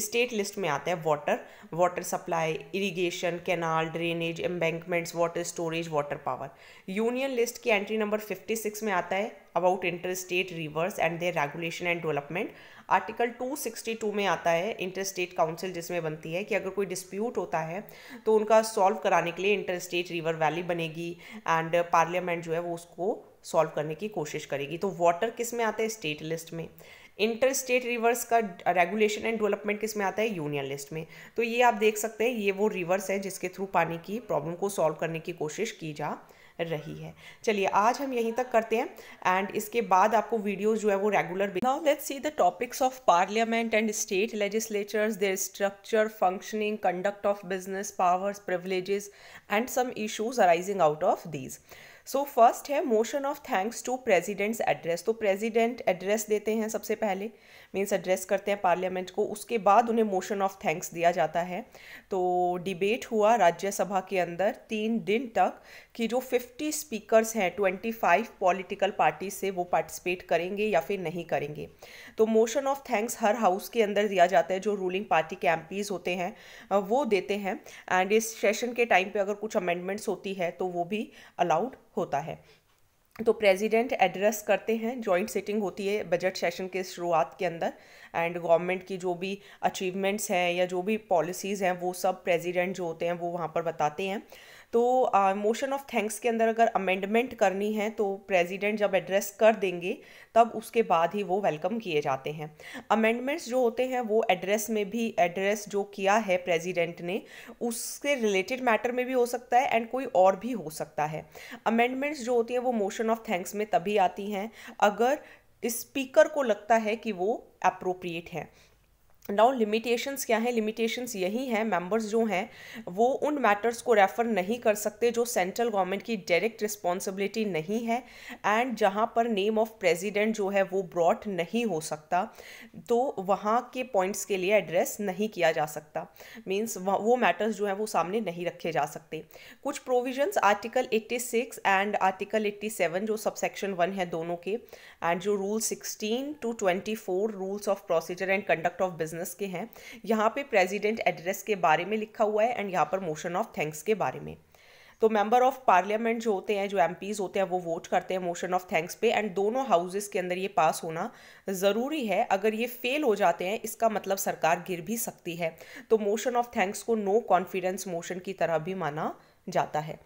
[SPEAKER 1] स्टेट लिस्ट में आता है water water supply irrigation canal drainage embankments water storage water power union list की एंट्री नंबर फिफ्टी सिक्स में आता है about inter state rivers and their regulation and development article 262 में आता है इंटर स्टेट काउंसिल जिसमें बनती है कि अगर कोई डिस्प्यूट होता है तो उनका सॉल्व कराने के लिए इंटर स्टेट रिवर वैली बनेगी एंड पार्लियामेंट जो है वो उसको सॉल्व करने की कोशिश करेगी तो वाटर किस में आता है स्टेट लिस्ट में इंटर स्टेट रिवर्स का रेगुलेशन एंड डेवलपमेंट किस में आता है यूनियन लिस्ट में तो ये आप देख सकते हैं ये वो रिवर्स है जिसके थ्रू पानी की प्रॉब्लम को सॉल्व करने की कोशिश की जा रही है चलिए आज हम यहीं तक करते हैं एंड इसके बाद आपको वीडियोज जो है वो regular now let's see the topics of parliament and state legislatures their structure functioning conduct of business powers privileges and some issues arising out of these so first है motion of thanks to president's address तो president address देते हैं सबसे पहले means address करते हैं parliament को उसके बाद उन्हें मोशन ऑफ थैंक्स दिया जाता है तो डिबेट हुआ राज्यसभा के अंदर तीन दिन तक कि जो फिफ्टी स्पीकर्स हैं ट्वेंटी फाइव पॉलिटिकल पार्टी से वो पार्टिसिपेट करेंगे या फिर नहीं करेंगे तो मोशन ऑफ थैंक्स हर हाउस के अंदर दिया जाता है जो रूलिंग पार्टी के एम होते हैं वो देते हैं एंड इस सेशन के टाइम पे अगर कुछ अमेंडमेंट्स होती है तो वो भी अलाउड होता है तो प्रेसिडेंट एड्रेस करते हैं जॉइंट सिटिंग होती है बजट सेशन के शुरुआत के अंदर एंड गवर्नमेंट की जो भी अचीवमेंट्स हैं या जो भी पॉलिसीज़ हैं वो सब प्रेसिडेंट जो होते हैं वो वहाँ पर बताते हैं तो मोशन ऑफ थैंक्स के अंदर अगर अमेंडमेंट करनी है तो प्रेसिडेंट जब एड्रेस कर देंगे तब उसके बाद ही वो वेलकम किए जाते हैं अमेंडमेंट्स जो होते हैं वो एड्रेस में भी एड्रेस जो किया है प्रेसिडेंट ने उसके रिलेटेड मैटर में भी हो सकता है एंड कोई और भी हो सकता है अमेंडमेंट्स जो होती हैं वो मोशन ऑफ थैंक्स में तभी आती हैं अगर स्पीकर को लगता है कि वो अप्रोप्रिएट है नाउ लिमिटेशंस क्या हैं लिमिटेशंस यही हैं मेंबर्स जो हैं वो उन मैटर्स को रेफ़र नहीं कर सकते जो सेंट्रल गवर्नमेंट की डायरेक्ट रिस्पॉन्सिबिलिटी नहीं है एंड जहाँ पर नेम ऑफ प्रेसिडेंट जो है वो ब्रॉट नहीं हो सकता तो वहाँ के पॉइंट्स के लिए एड्रेस नहीं किया जा सकता मीन्स वो मैटर्स जो हैं वो सामने नहीं रखे जा सकते कुछ provision article six and article seven जो सब सेक्शन वन है दोनों के एंड जो rule sixteen to twenty four rules of procedure and conduct of business business के हैं यहाँ पे प्रेसिडेंट एड्रेस के बारे में लिखा हुआ है एंड यहाँ पर मोशन ऑफ थैंक्स के बारे में तो मेंबर ऑफ पार्लियामेंट जो होते हैं जो एम होते हैं वो वोट करते हैं मोशन ऑफ थैंक्स पे एंड दोनों हाउसेस के अंदर ये पास होना ज़रूरी है अगर ये फेल हो जाते हैं इसका मतलब सरकार गिर भी सकती है तो मोशन ऑफ थैंक्स को नो कॉन्फिडेंस मोशन की तरह भी माना जाता है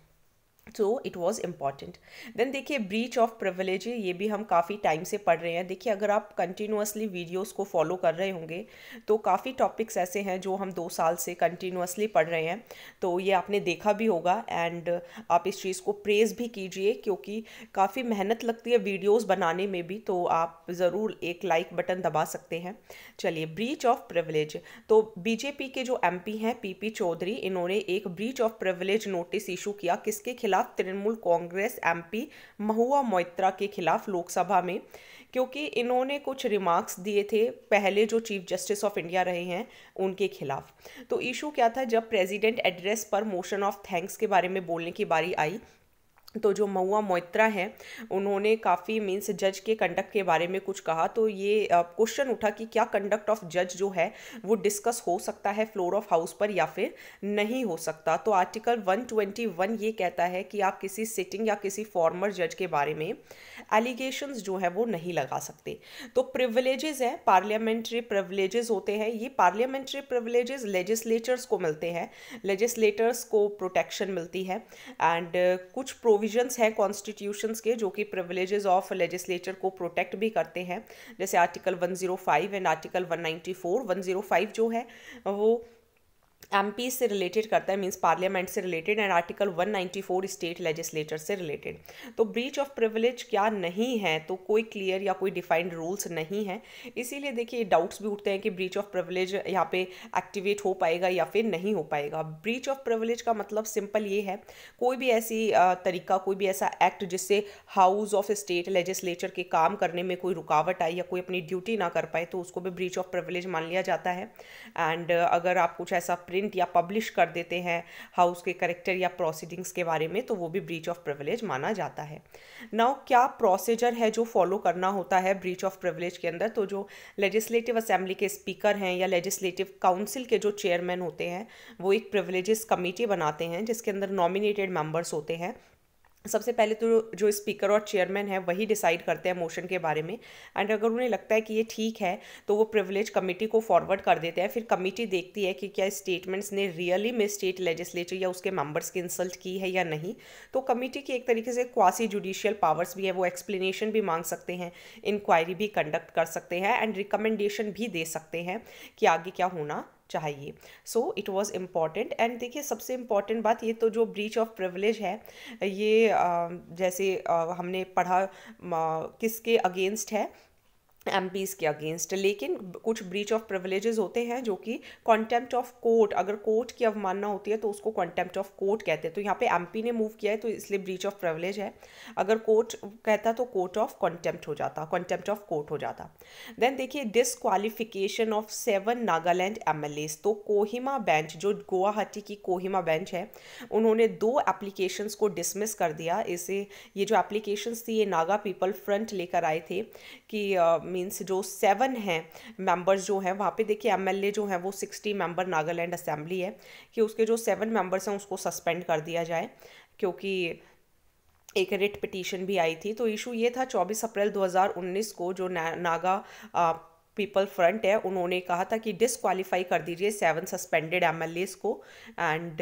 [SPEAKER 1] so it was important then देखिए ब्रीच ऑफ प्रिवलेज ये भी हम काफ़ी टाइम से पढ़ रहे हैं देखिए अगर आप कंटिन्यूसली वीडियोज़ को फॉलो कर रहे होंगे तो काफ़ी टॉपिक्स ऐसे हैं जो हम दो साल से कंटिन्यूसली पढ़ रहे हैं तो ये आपने देखा भी होगा एंड आप इस चीज़ को प्रेज़ भी कीजिए क्योंकि काफ़ी मेहनत लगती है वीडियोज़ बनाने में भी तो आप ज़रूर एक लाइक बटन दबा सकते हैं चलिए ब्रीच ऑफ प्रिवलेज तो बीजेपी के जो एम पी हैं पी पी चौधरी इन्होंने एक breach of privilege notice issue किया किसके खिलाफ खिलाफ तृणमूल कांग्रेस एमपी महुआ मोइत्रा के खिलाफ लोकसभा में क्योंकि इन्होंने कुछ रिमार्क्स दिए थे पहले जो चीफ जस्टिस ऑफ इंडिया रहे हैं उनके खिलाफ तो इशू क्या था जब प्रेसिडेंट एड्रेस पर मोशन ऑफ थैंक्स के बारे में बोलने की बारी आई तो जो मऊआ मोइत्रा हैं उन्होंने काफ़ी मीन्स जज के कंडक्ट के बारे में कुछ कहा तो ये क्वेश्चन उठा कि क्या कंडक्ट ऑफ जज जो है वो डिस्कस हो सकता है फ्लोर ऑफ हाउस पर या फिर नहीं हो सकता तो आर्टिकल 121 ये कहता है कि आप किसी सिटिंग या किसी फॉर्मर जज के बारे में एलिगेशन जो है वो नहीं लगा सकते तो प्रिविलेजेस हैं पार्लियामेंट्री प्रिविलेजेस होते हैं ये पार्लियामेंट्री प्रिविलेजेस लेजिस्लेटर्स को मिलते हैं लेजिस्लेटर्स को प्रोटेक्शन मिलती है एंड कुछ प्रोविजन प्रोविजंस हैं कॉन्स्टिट्यूशंस के जो कि प्रिविलेजेस ऑफ लेजिस्लेचर को प्रोटेक्ट भी करते हैं जैसे आर्टिकल 105 एंड आर्टिकल 194 105 जो है वो एम से रिलेटेड करता है मीन्स पार्लियामेंट से related and article 194 state legislature से रिलेटेड तो ब्रीच ऑफ प्रिविलेज क्या नहीं है तो कोई क्लियर या कोई डिफाइंड रूल्स नहीं है इसीलिए देखिए डाउट्स भी उठते हैं कि ब्रीच ऑफ प्रिविलेज यहाँ पे एक्टिवेट हो पाएगा या फिर नहीं हो पाएगा ब्रीच ऑफ प्रिविलेज का मतलब सिंपल ये है कोई भी ऐसी तरीका कोई भी ऐसा एक्ट जिससे हाउस ऑफ स्टेट लेजिस्लेचर के काम करने में कोई रुकावट आई या कोई अपनी ड्यूटी ना कर पाए तो उसको भी ब्रीच ऑफ प्रिविलेज मान लिया जाता है एंड अगर आप कुछ ऐसा प्रिंट या पब्लिश कर देते हैं हाउस के करेक्टर या प्रोसीडिंग्स के बारे में तो वो भी ब्रीच ऑफ प्रिविलेज माना जाता है नाउ क्या प्रोसीजर है जो फॉलो करना होता है ब्रीच ऑफ प्रिविलेज के अंदर तो जो लेजिस्लेटिव असेंबली के स्पीकर हैं या लेजिस्लेटिव काउंसिल के जो चेयरमैन होते हैं वो एक प्रिविलेजेस कमेटी बनाते हैं जिसके अंदर नॉमिनेटेड मेम्बर्स होते हैं सबसे पहले तो जो स्पीकर और चेयरमैन है वही डिसाइड करते हैं मोशन के बारे में एंड अगर उन्हें लगता है कि ये ठीक है तो वो प्रिविलेज कमेटी को फॉरवर्ड कर देते हैं फिर कमेटी देखती है कि क्या स्टेटमेंट्स ने रियली में स्टेट लेजिस्लेचर या उसके मेंबर्स की इंसल्ट की है या नहीं तो कमेटी की एक तरीके से क्वासी जुडिशियल पावर्स भी है वो एक्सप्लेनेशन भी मांग सकते हैं इंक्वायरी भी कंडक्ट कर सकते हैं एंड रिकमेंडेशन भी दे सकते हैं कि आगे क्या होना चाहिए so it was important and देखिए सबसे इम्पॉर्टेंट बात ये तो जो ब्रीच ऑफ प्रिवलेज है ये जैसे हमने पढ़ा किसके अगेंस्ट है एम के अगेंस्ट लेकिन कुछ ब्रीच ऑफ प्रिविलेजेस होते हैं जो कि कॉन्टेम्प्ट ऑफ कोर्ट अगर कोर्ट की अवमानना होती है तो उसको कॉन्टेम्प्ट ऑफ कोर्ट कहते हैं तो यहाँ पे एम ने मूव किया है तो इसलिए ब्रीच ऑफ प्रिवलेज है अगर कोर्ट कहता तो कोर्ट ऑफ कॉन्टेम्प्ट हो जाता कॉन्टेम्प्ट ऑफ कोर्ट हो जाता देन देखिए disqualification of seven Nagaland M तो कोहिमा बेंच जो गुवाहाटी की कोहिमा बेंच है उन्होंने दो एप्लीकेशंस को डिसमिस कर दिया इसे ये जो एप्लीकेशंस थी ये नागा पीपल फ्रंट लेकर आए थे कि मीन्स जो सेवन हैं मेंबर्स जो हैं वहाँ पे देखिए एमएलए जो हैं वो सिक्सटी मेंबर नागालैंड असेंबली है कि उसके जो सेवन मेंबर्स हैं उसको सस्पेंड कर दिया जाए क्योंकि एक रिट पिटीशन भी आई थी तो इशू ये था चौबीस अप्रैल दो को जो ना, नागा आ, पीपल फ्रंट है उन्होंने कहा था कि डिसक्वालीफाई कर दीजिए सेवन सस्पेंडेड एम को एंड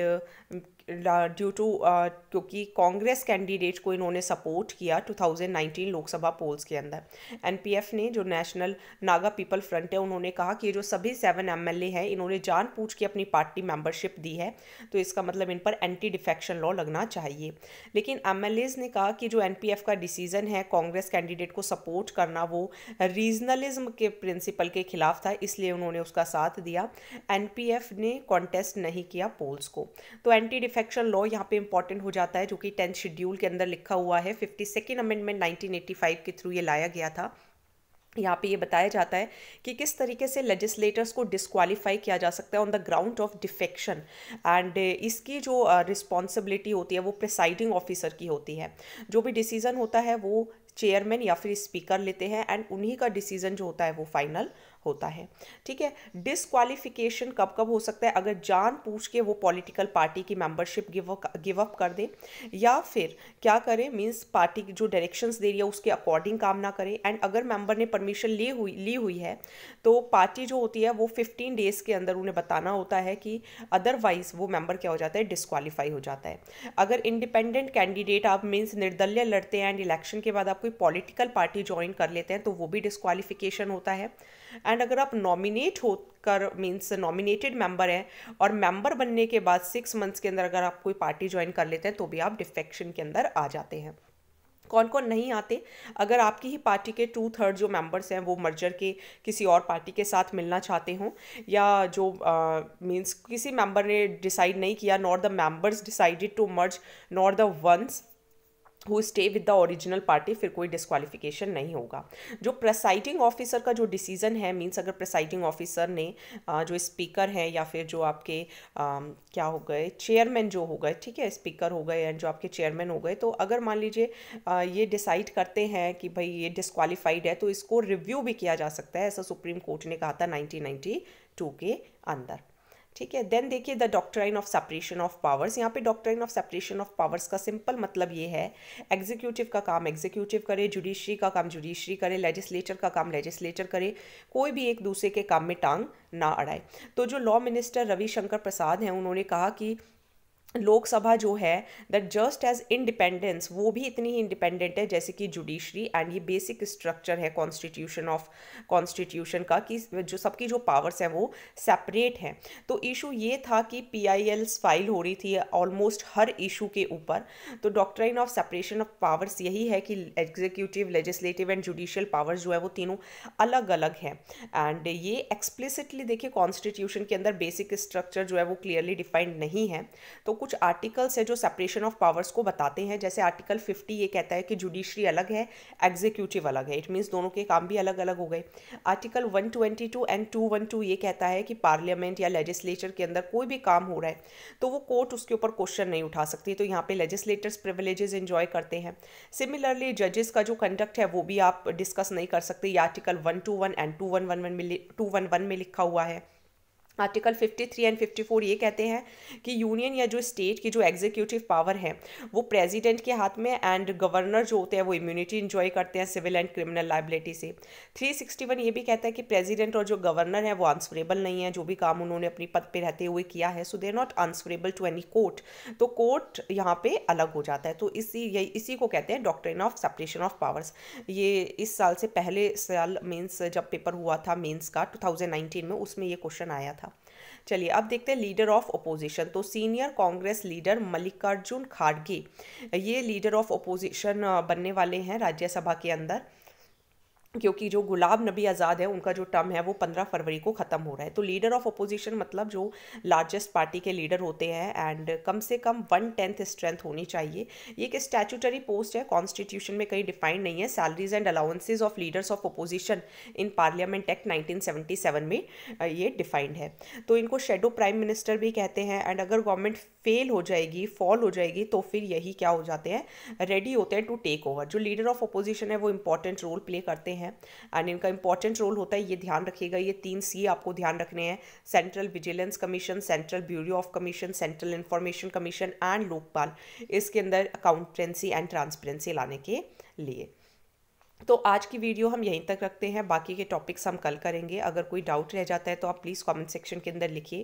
[SPEAKER 1] ड्यू टू uh, क्योंकि कांग्रेस कैंडिडेट को इन्होंने सपोर्ट किया 2019 लोकसभा पोल्स के अंदर एनपीएफ ने जो नेशनल नागा पीपल फ्रंट है उन्होंने कहा कि ये जो सभी सेवन एमएलए हैं इन्होंने जान पूछ के अपनी पार्टी मेंबरशिप दी है तो इसका मतलब इन पर एंटी डिफेक्शन लॉ लगना चाहिए लेकिन एम ने कहा कि जो एन का डिसीज़न है कांग्रेस कैंडिडेट को सपोर्ट करना वो रीजनलिज्म के प्रिंसिपल के खिलाफ था इसलिए उन्होंने उसका साथ दिया एन ने कॉन्टेस्ट नहीं किया पोल्स को तो एंटी मैन्युफैक्चर लॉ यहाँ पे इंपॉर्टेंट हो जाता है जो कि टेंथ शेड्यूल के अंदर लिखा हुआ है फिफ्टी सेकेंड अमेंडमेंट 1985 के थ्रू ये लाया गया था यहाँ पे ये बताया जाता है कि किस तरीके से लेजिस्लेटर्स को डिसक्वालीफाई किया जा सकता है on the ground of defection and इसकी जो रिस्पॉन्सिबिलिटी होती है वो प्रिसाइडिंग ऑफिसर की होती है जो भी डिसीज़न होता है वो चेयरमैन या फिर स्पीकर लेते हैं एंड उन्हीं का डिसीज़न जो होता है वो फाइनल होता है ठीक है डिसक्वालिफिकेशन कब कब हो सकता है अगर जान पूछ के वो पॉलिटिकल पार्टी की मेंबरशिप गिव अप कर दें या फिर क्या करें मीन्स पार्टी की जो डायरेक्शंस दे रही है उसके अकॉर्डिंग काम ना करें एंड अगर मेंबर ने परमिशन ली हुई ली हुई है तो पार्टी जो होती है वो फिफ्टीन डेज़ के अंदर उन्हें बताना होता है कि अदरवाइज वो मेम्बर क्या हो जाता है डिसक्वालीफाई हो जाता है अगर इंडिपेंडेंट कैंडिडेट आप मीन्स निर्दलीय लड़ते हैं एंड इलेक्शन के बाद आप कोई पॉलिटिकल पार्टी ज्वाइन कर लेते हैं तो वो भी डिसक्वालिफिकेशन होता है एंड अगर आप नॉमिनेट होकर मीन्स नॉमिनेटेड मेंबर हैं और मेंबर बनने के बाद सिक्स मंथ्स के अंदर अगर आप कोई पार्टी ज्वाइन कर लेते हैं तो भी आप डिफेक्शन के अंदर आ जाते हैं कौन कौन नहीं आते अगर आपकी ही पार्टी के टू थर्ड जो मेंबर्स हैं वो मर्जर के किसी और पार्टी के साथ मिलना चाहते हों या जो मींस uh, किसी मेंबर ने डिसाइड नहीं किया not the members decided to merge not the ones who stay with the original party फिर कोई डिस्कालिफिकेशन नहीं होगा जो प्रसाइडिंग ऑफिसर का जो डिसीज़न है मीन्स अगर प्रसाइडिंग ऑफिसर ने जो स्पीकर हैं या फिर जो आपके क्या हो गए चेयरमैन जो हो गए ठीक है स्पीकर हो गए एंड जो आपके चेयरमैन हो गए तो अगर मान लीजिए ये डिसाइड करते हैं कि भाई ये डिस्कालीफाइड है तो इसको रिव्यू भी किया जा सकता है ऐसा सुप्रीम कोर्ट ने कहा था नाइनटीन टू के अंदर ठीक है देन देखिए the doctrine of separation of powers यहाँ पे doctrine of separation of powers का सिंपल मतलब ये है एग्जीक्यूटिव का काम एग्जीक्यूटिव करे जुडिशरी का काम जुडिशरी करे लेजिस्लेचर का काम लेजिस्लेचर करे कोई भी एक दूसरे के काम में टांग ना अड़ाए तो जो लॉ मिनिस्टर रविशंकर प्रसाद हैं उन्होंने कहा कि लोकसभा जो है दैट जस्ट एज इंडिपेंडेंस वो भी इतनी ही इंडिपेंडेंट है जैसे कि जुडिशरी एंड ये बेसिक स्ट्रक्चर है कॉन्स्टिट्यूशन ऑफ कॉन्स्टिट्यूशन का कि जो सबकी जो पावर्स हैं वो सेपरेट हैं तो इशू ये था कि पी आई एल्स फाइल हो रही थी ऑलमोस्ट हर इशू के ऊपर तो doctrine of separation of powers यही है कि executive legislative and judicial powers जो है वो तीनों अलग अलग हैं एंड ये एक्सप्लिसिटली देखिए कॉन्स्टिट्यूशन के अंदर बेसिक स्ट्रक्चर जो है वो क्लियरली डिफाइंड नहीं है तो कुछ आर्टिकल्स है जो सेपरेशन ऑफ पावर्स को बताते हैं जैसे आर्टिकल फिफ्टी ये कहता है कि जुडिशरी अलग है एग्जीक्यूटिव अलग है इट मीन्स दोनों के काम भी अलग अलग हो गए article one twenty two and two one two ये कहता है कि पार्लियामेंट या लेजिस्लेचर के अंदर कोई भी काम हो रहा है तो वो कोर्ट उसके ऊपर क्वेश्चन नहीं उठा सकती तो यहाँ पर लेजिस्लेटर्स प्रिवलेजेस इन्जॉय करते हैं सिमिलरली जजेस का जो कंडक्ट है वो भी आप डिस्कस नहीं कर सकते ये article one two one and two one one में टू वन वन में लिखा हुआ है आर्टिकल 53 एंड 54 ये कहते हैं कि यूनियन या जो स्टेट की जो एग्जीक्यूटिव पावर है वो प्रेसिडेंट के हाथ में एंड गवर्नर जो होते हैं वो इम्यूनिटी इंजॉय करते हैं सिविल एंड क्रिमिनल लाइबिलिटी से 361 ये भी कहता है कि प्रेसिडेंट और जो गवर्नर है वो आंसरेबल नहीं है जो भी काम उन्होंने अपनी पद पर रहते हुए किया है so they're not answerable to any court तो कोर्ट यहाँ पर अलग हो जाता है तो इसी ये इसी को कहते हैं doctrine of separation of powers ये इस साल से पहले साल मीन्स जब पेपर हुआ था मीन्स का टू में उसमें ये क्वेश्चन आया था चलिए अब देखते हैं लीडर ऑफ अपोजिशन तो सीनियर कांग्रेस लीडर मल्लिकार्जुन खाड़गे ये लीडर ऑफ अपोजिशन बनने वाले हैं राज्यसभा के अंदर क्योंकि जो गुलाम नबी आज़ाद है उनका जो टर्म है वो पंद्रह फरवरी को ख़त्म हो रहा है तो लीडर ऑफ अपोजिशन मतलब जो लार्जेस्ट पार्टी के लीडर होते हैं एंड कम से कम वन टेंथ स्ट्रेंथ होनी चाहिए ये एक स्टैचूटरी पोस्ट है कॉन्स्टिट्यूशन में कहीं डिफाइंड नहीं है salaries and allowances of leaders of opposition in parliament act nineteen में ये डिफाइंड है तो इनको शेडो प्राइम मिनिस्टर भी कहते हैं एंड अगर गवर्नमेंट फेल हो जाएगी फॉल हो जाएगी तो फिर यही क्या हो जाते हैं रेडी होते हैं टू टेक ओवर जो लीडर ऑफ अपोजिशन है वो इंपॉर्टेंट रोल प्ले करते हैं हैं एंड इनका इंपॉर्टेंट रोल होता है ये ध्यान रखिएगा ये तीन सी आपको ध्यान रखने हैं central vigilance commission central bureau of commission central information commission and Lokpal इसके अंदर अकाउंटेंसी एंड ट्रांसपेरेंसी लाने के लिए तो आज की वीडियो हम यहीं तक रखते हैं बाकी के टॉपिक्स हम कल करेंगे अगर कोई डाउट रह जाता है तो आप प्लीज़ कमेंट सेक्शन के अंदर लिखिए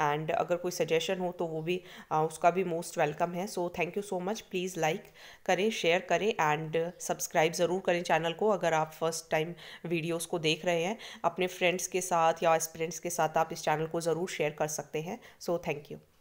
[SPEAKER 1] एंड अगर कोई सजेशन हो तो वो भी आ, उसका भी मोस्ट वेलकम है so thank you so much please like करें शेयर करें एंड सब्सक्राइब ज़रूर करें चैनल को अगर आप फर्स्ट टाइम वीडियोज़ को देख रहे हैं अपने फ्रेंड्स के साथ या एस्पिरेंट्स के साथ आप इस चैनल को ज़रूर शेयर कर सकते हैं सो थैंक यू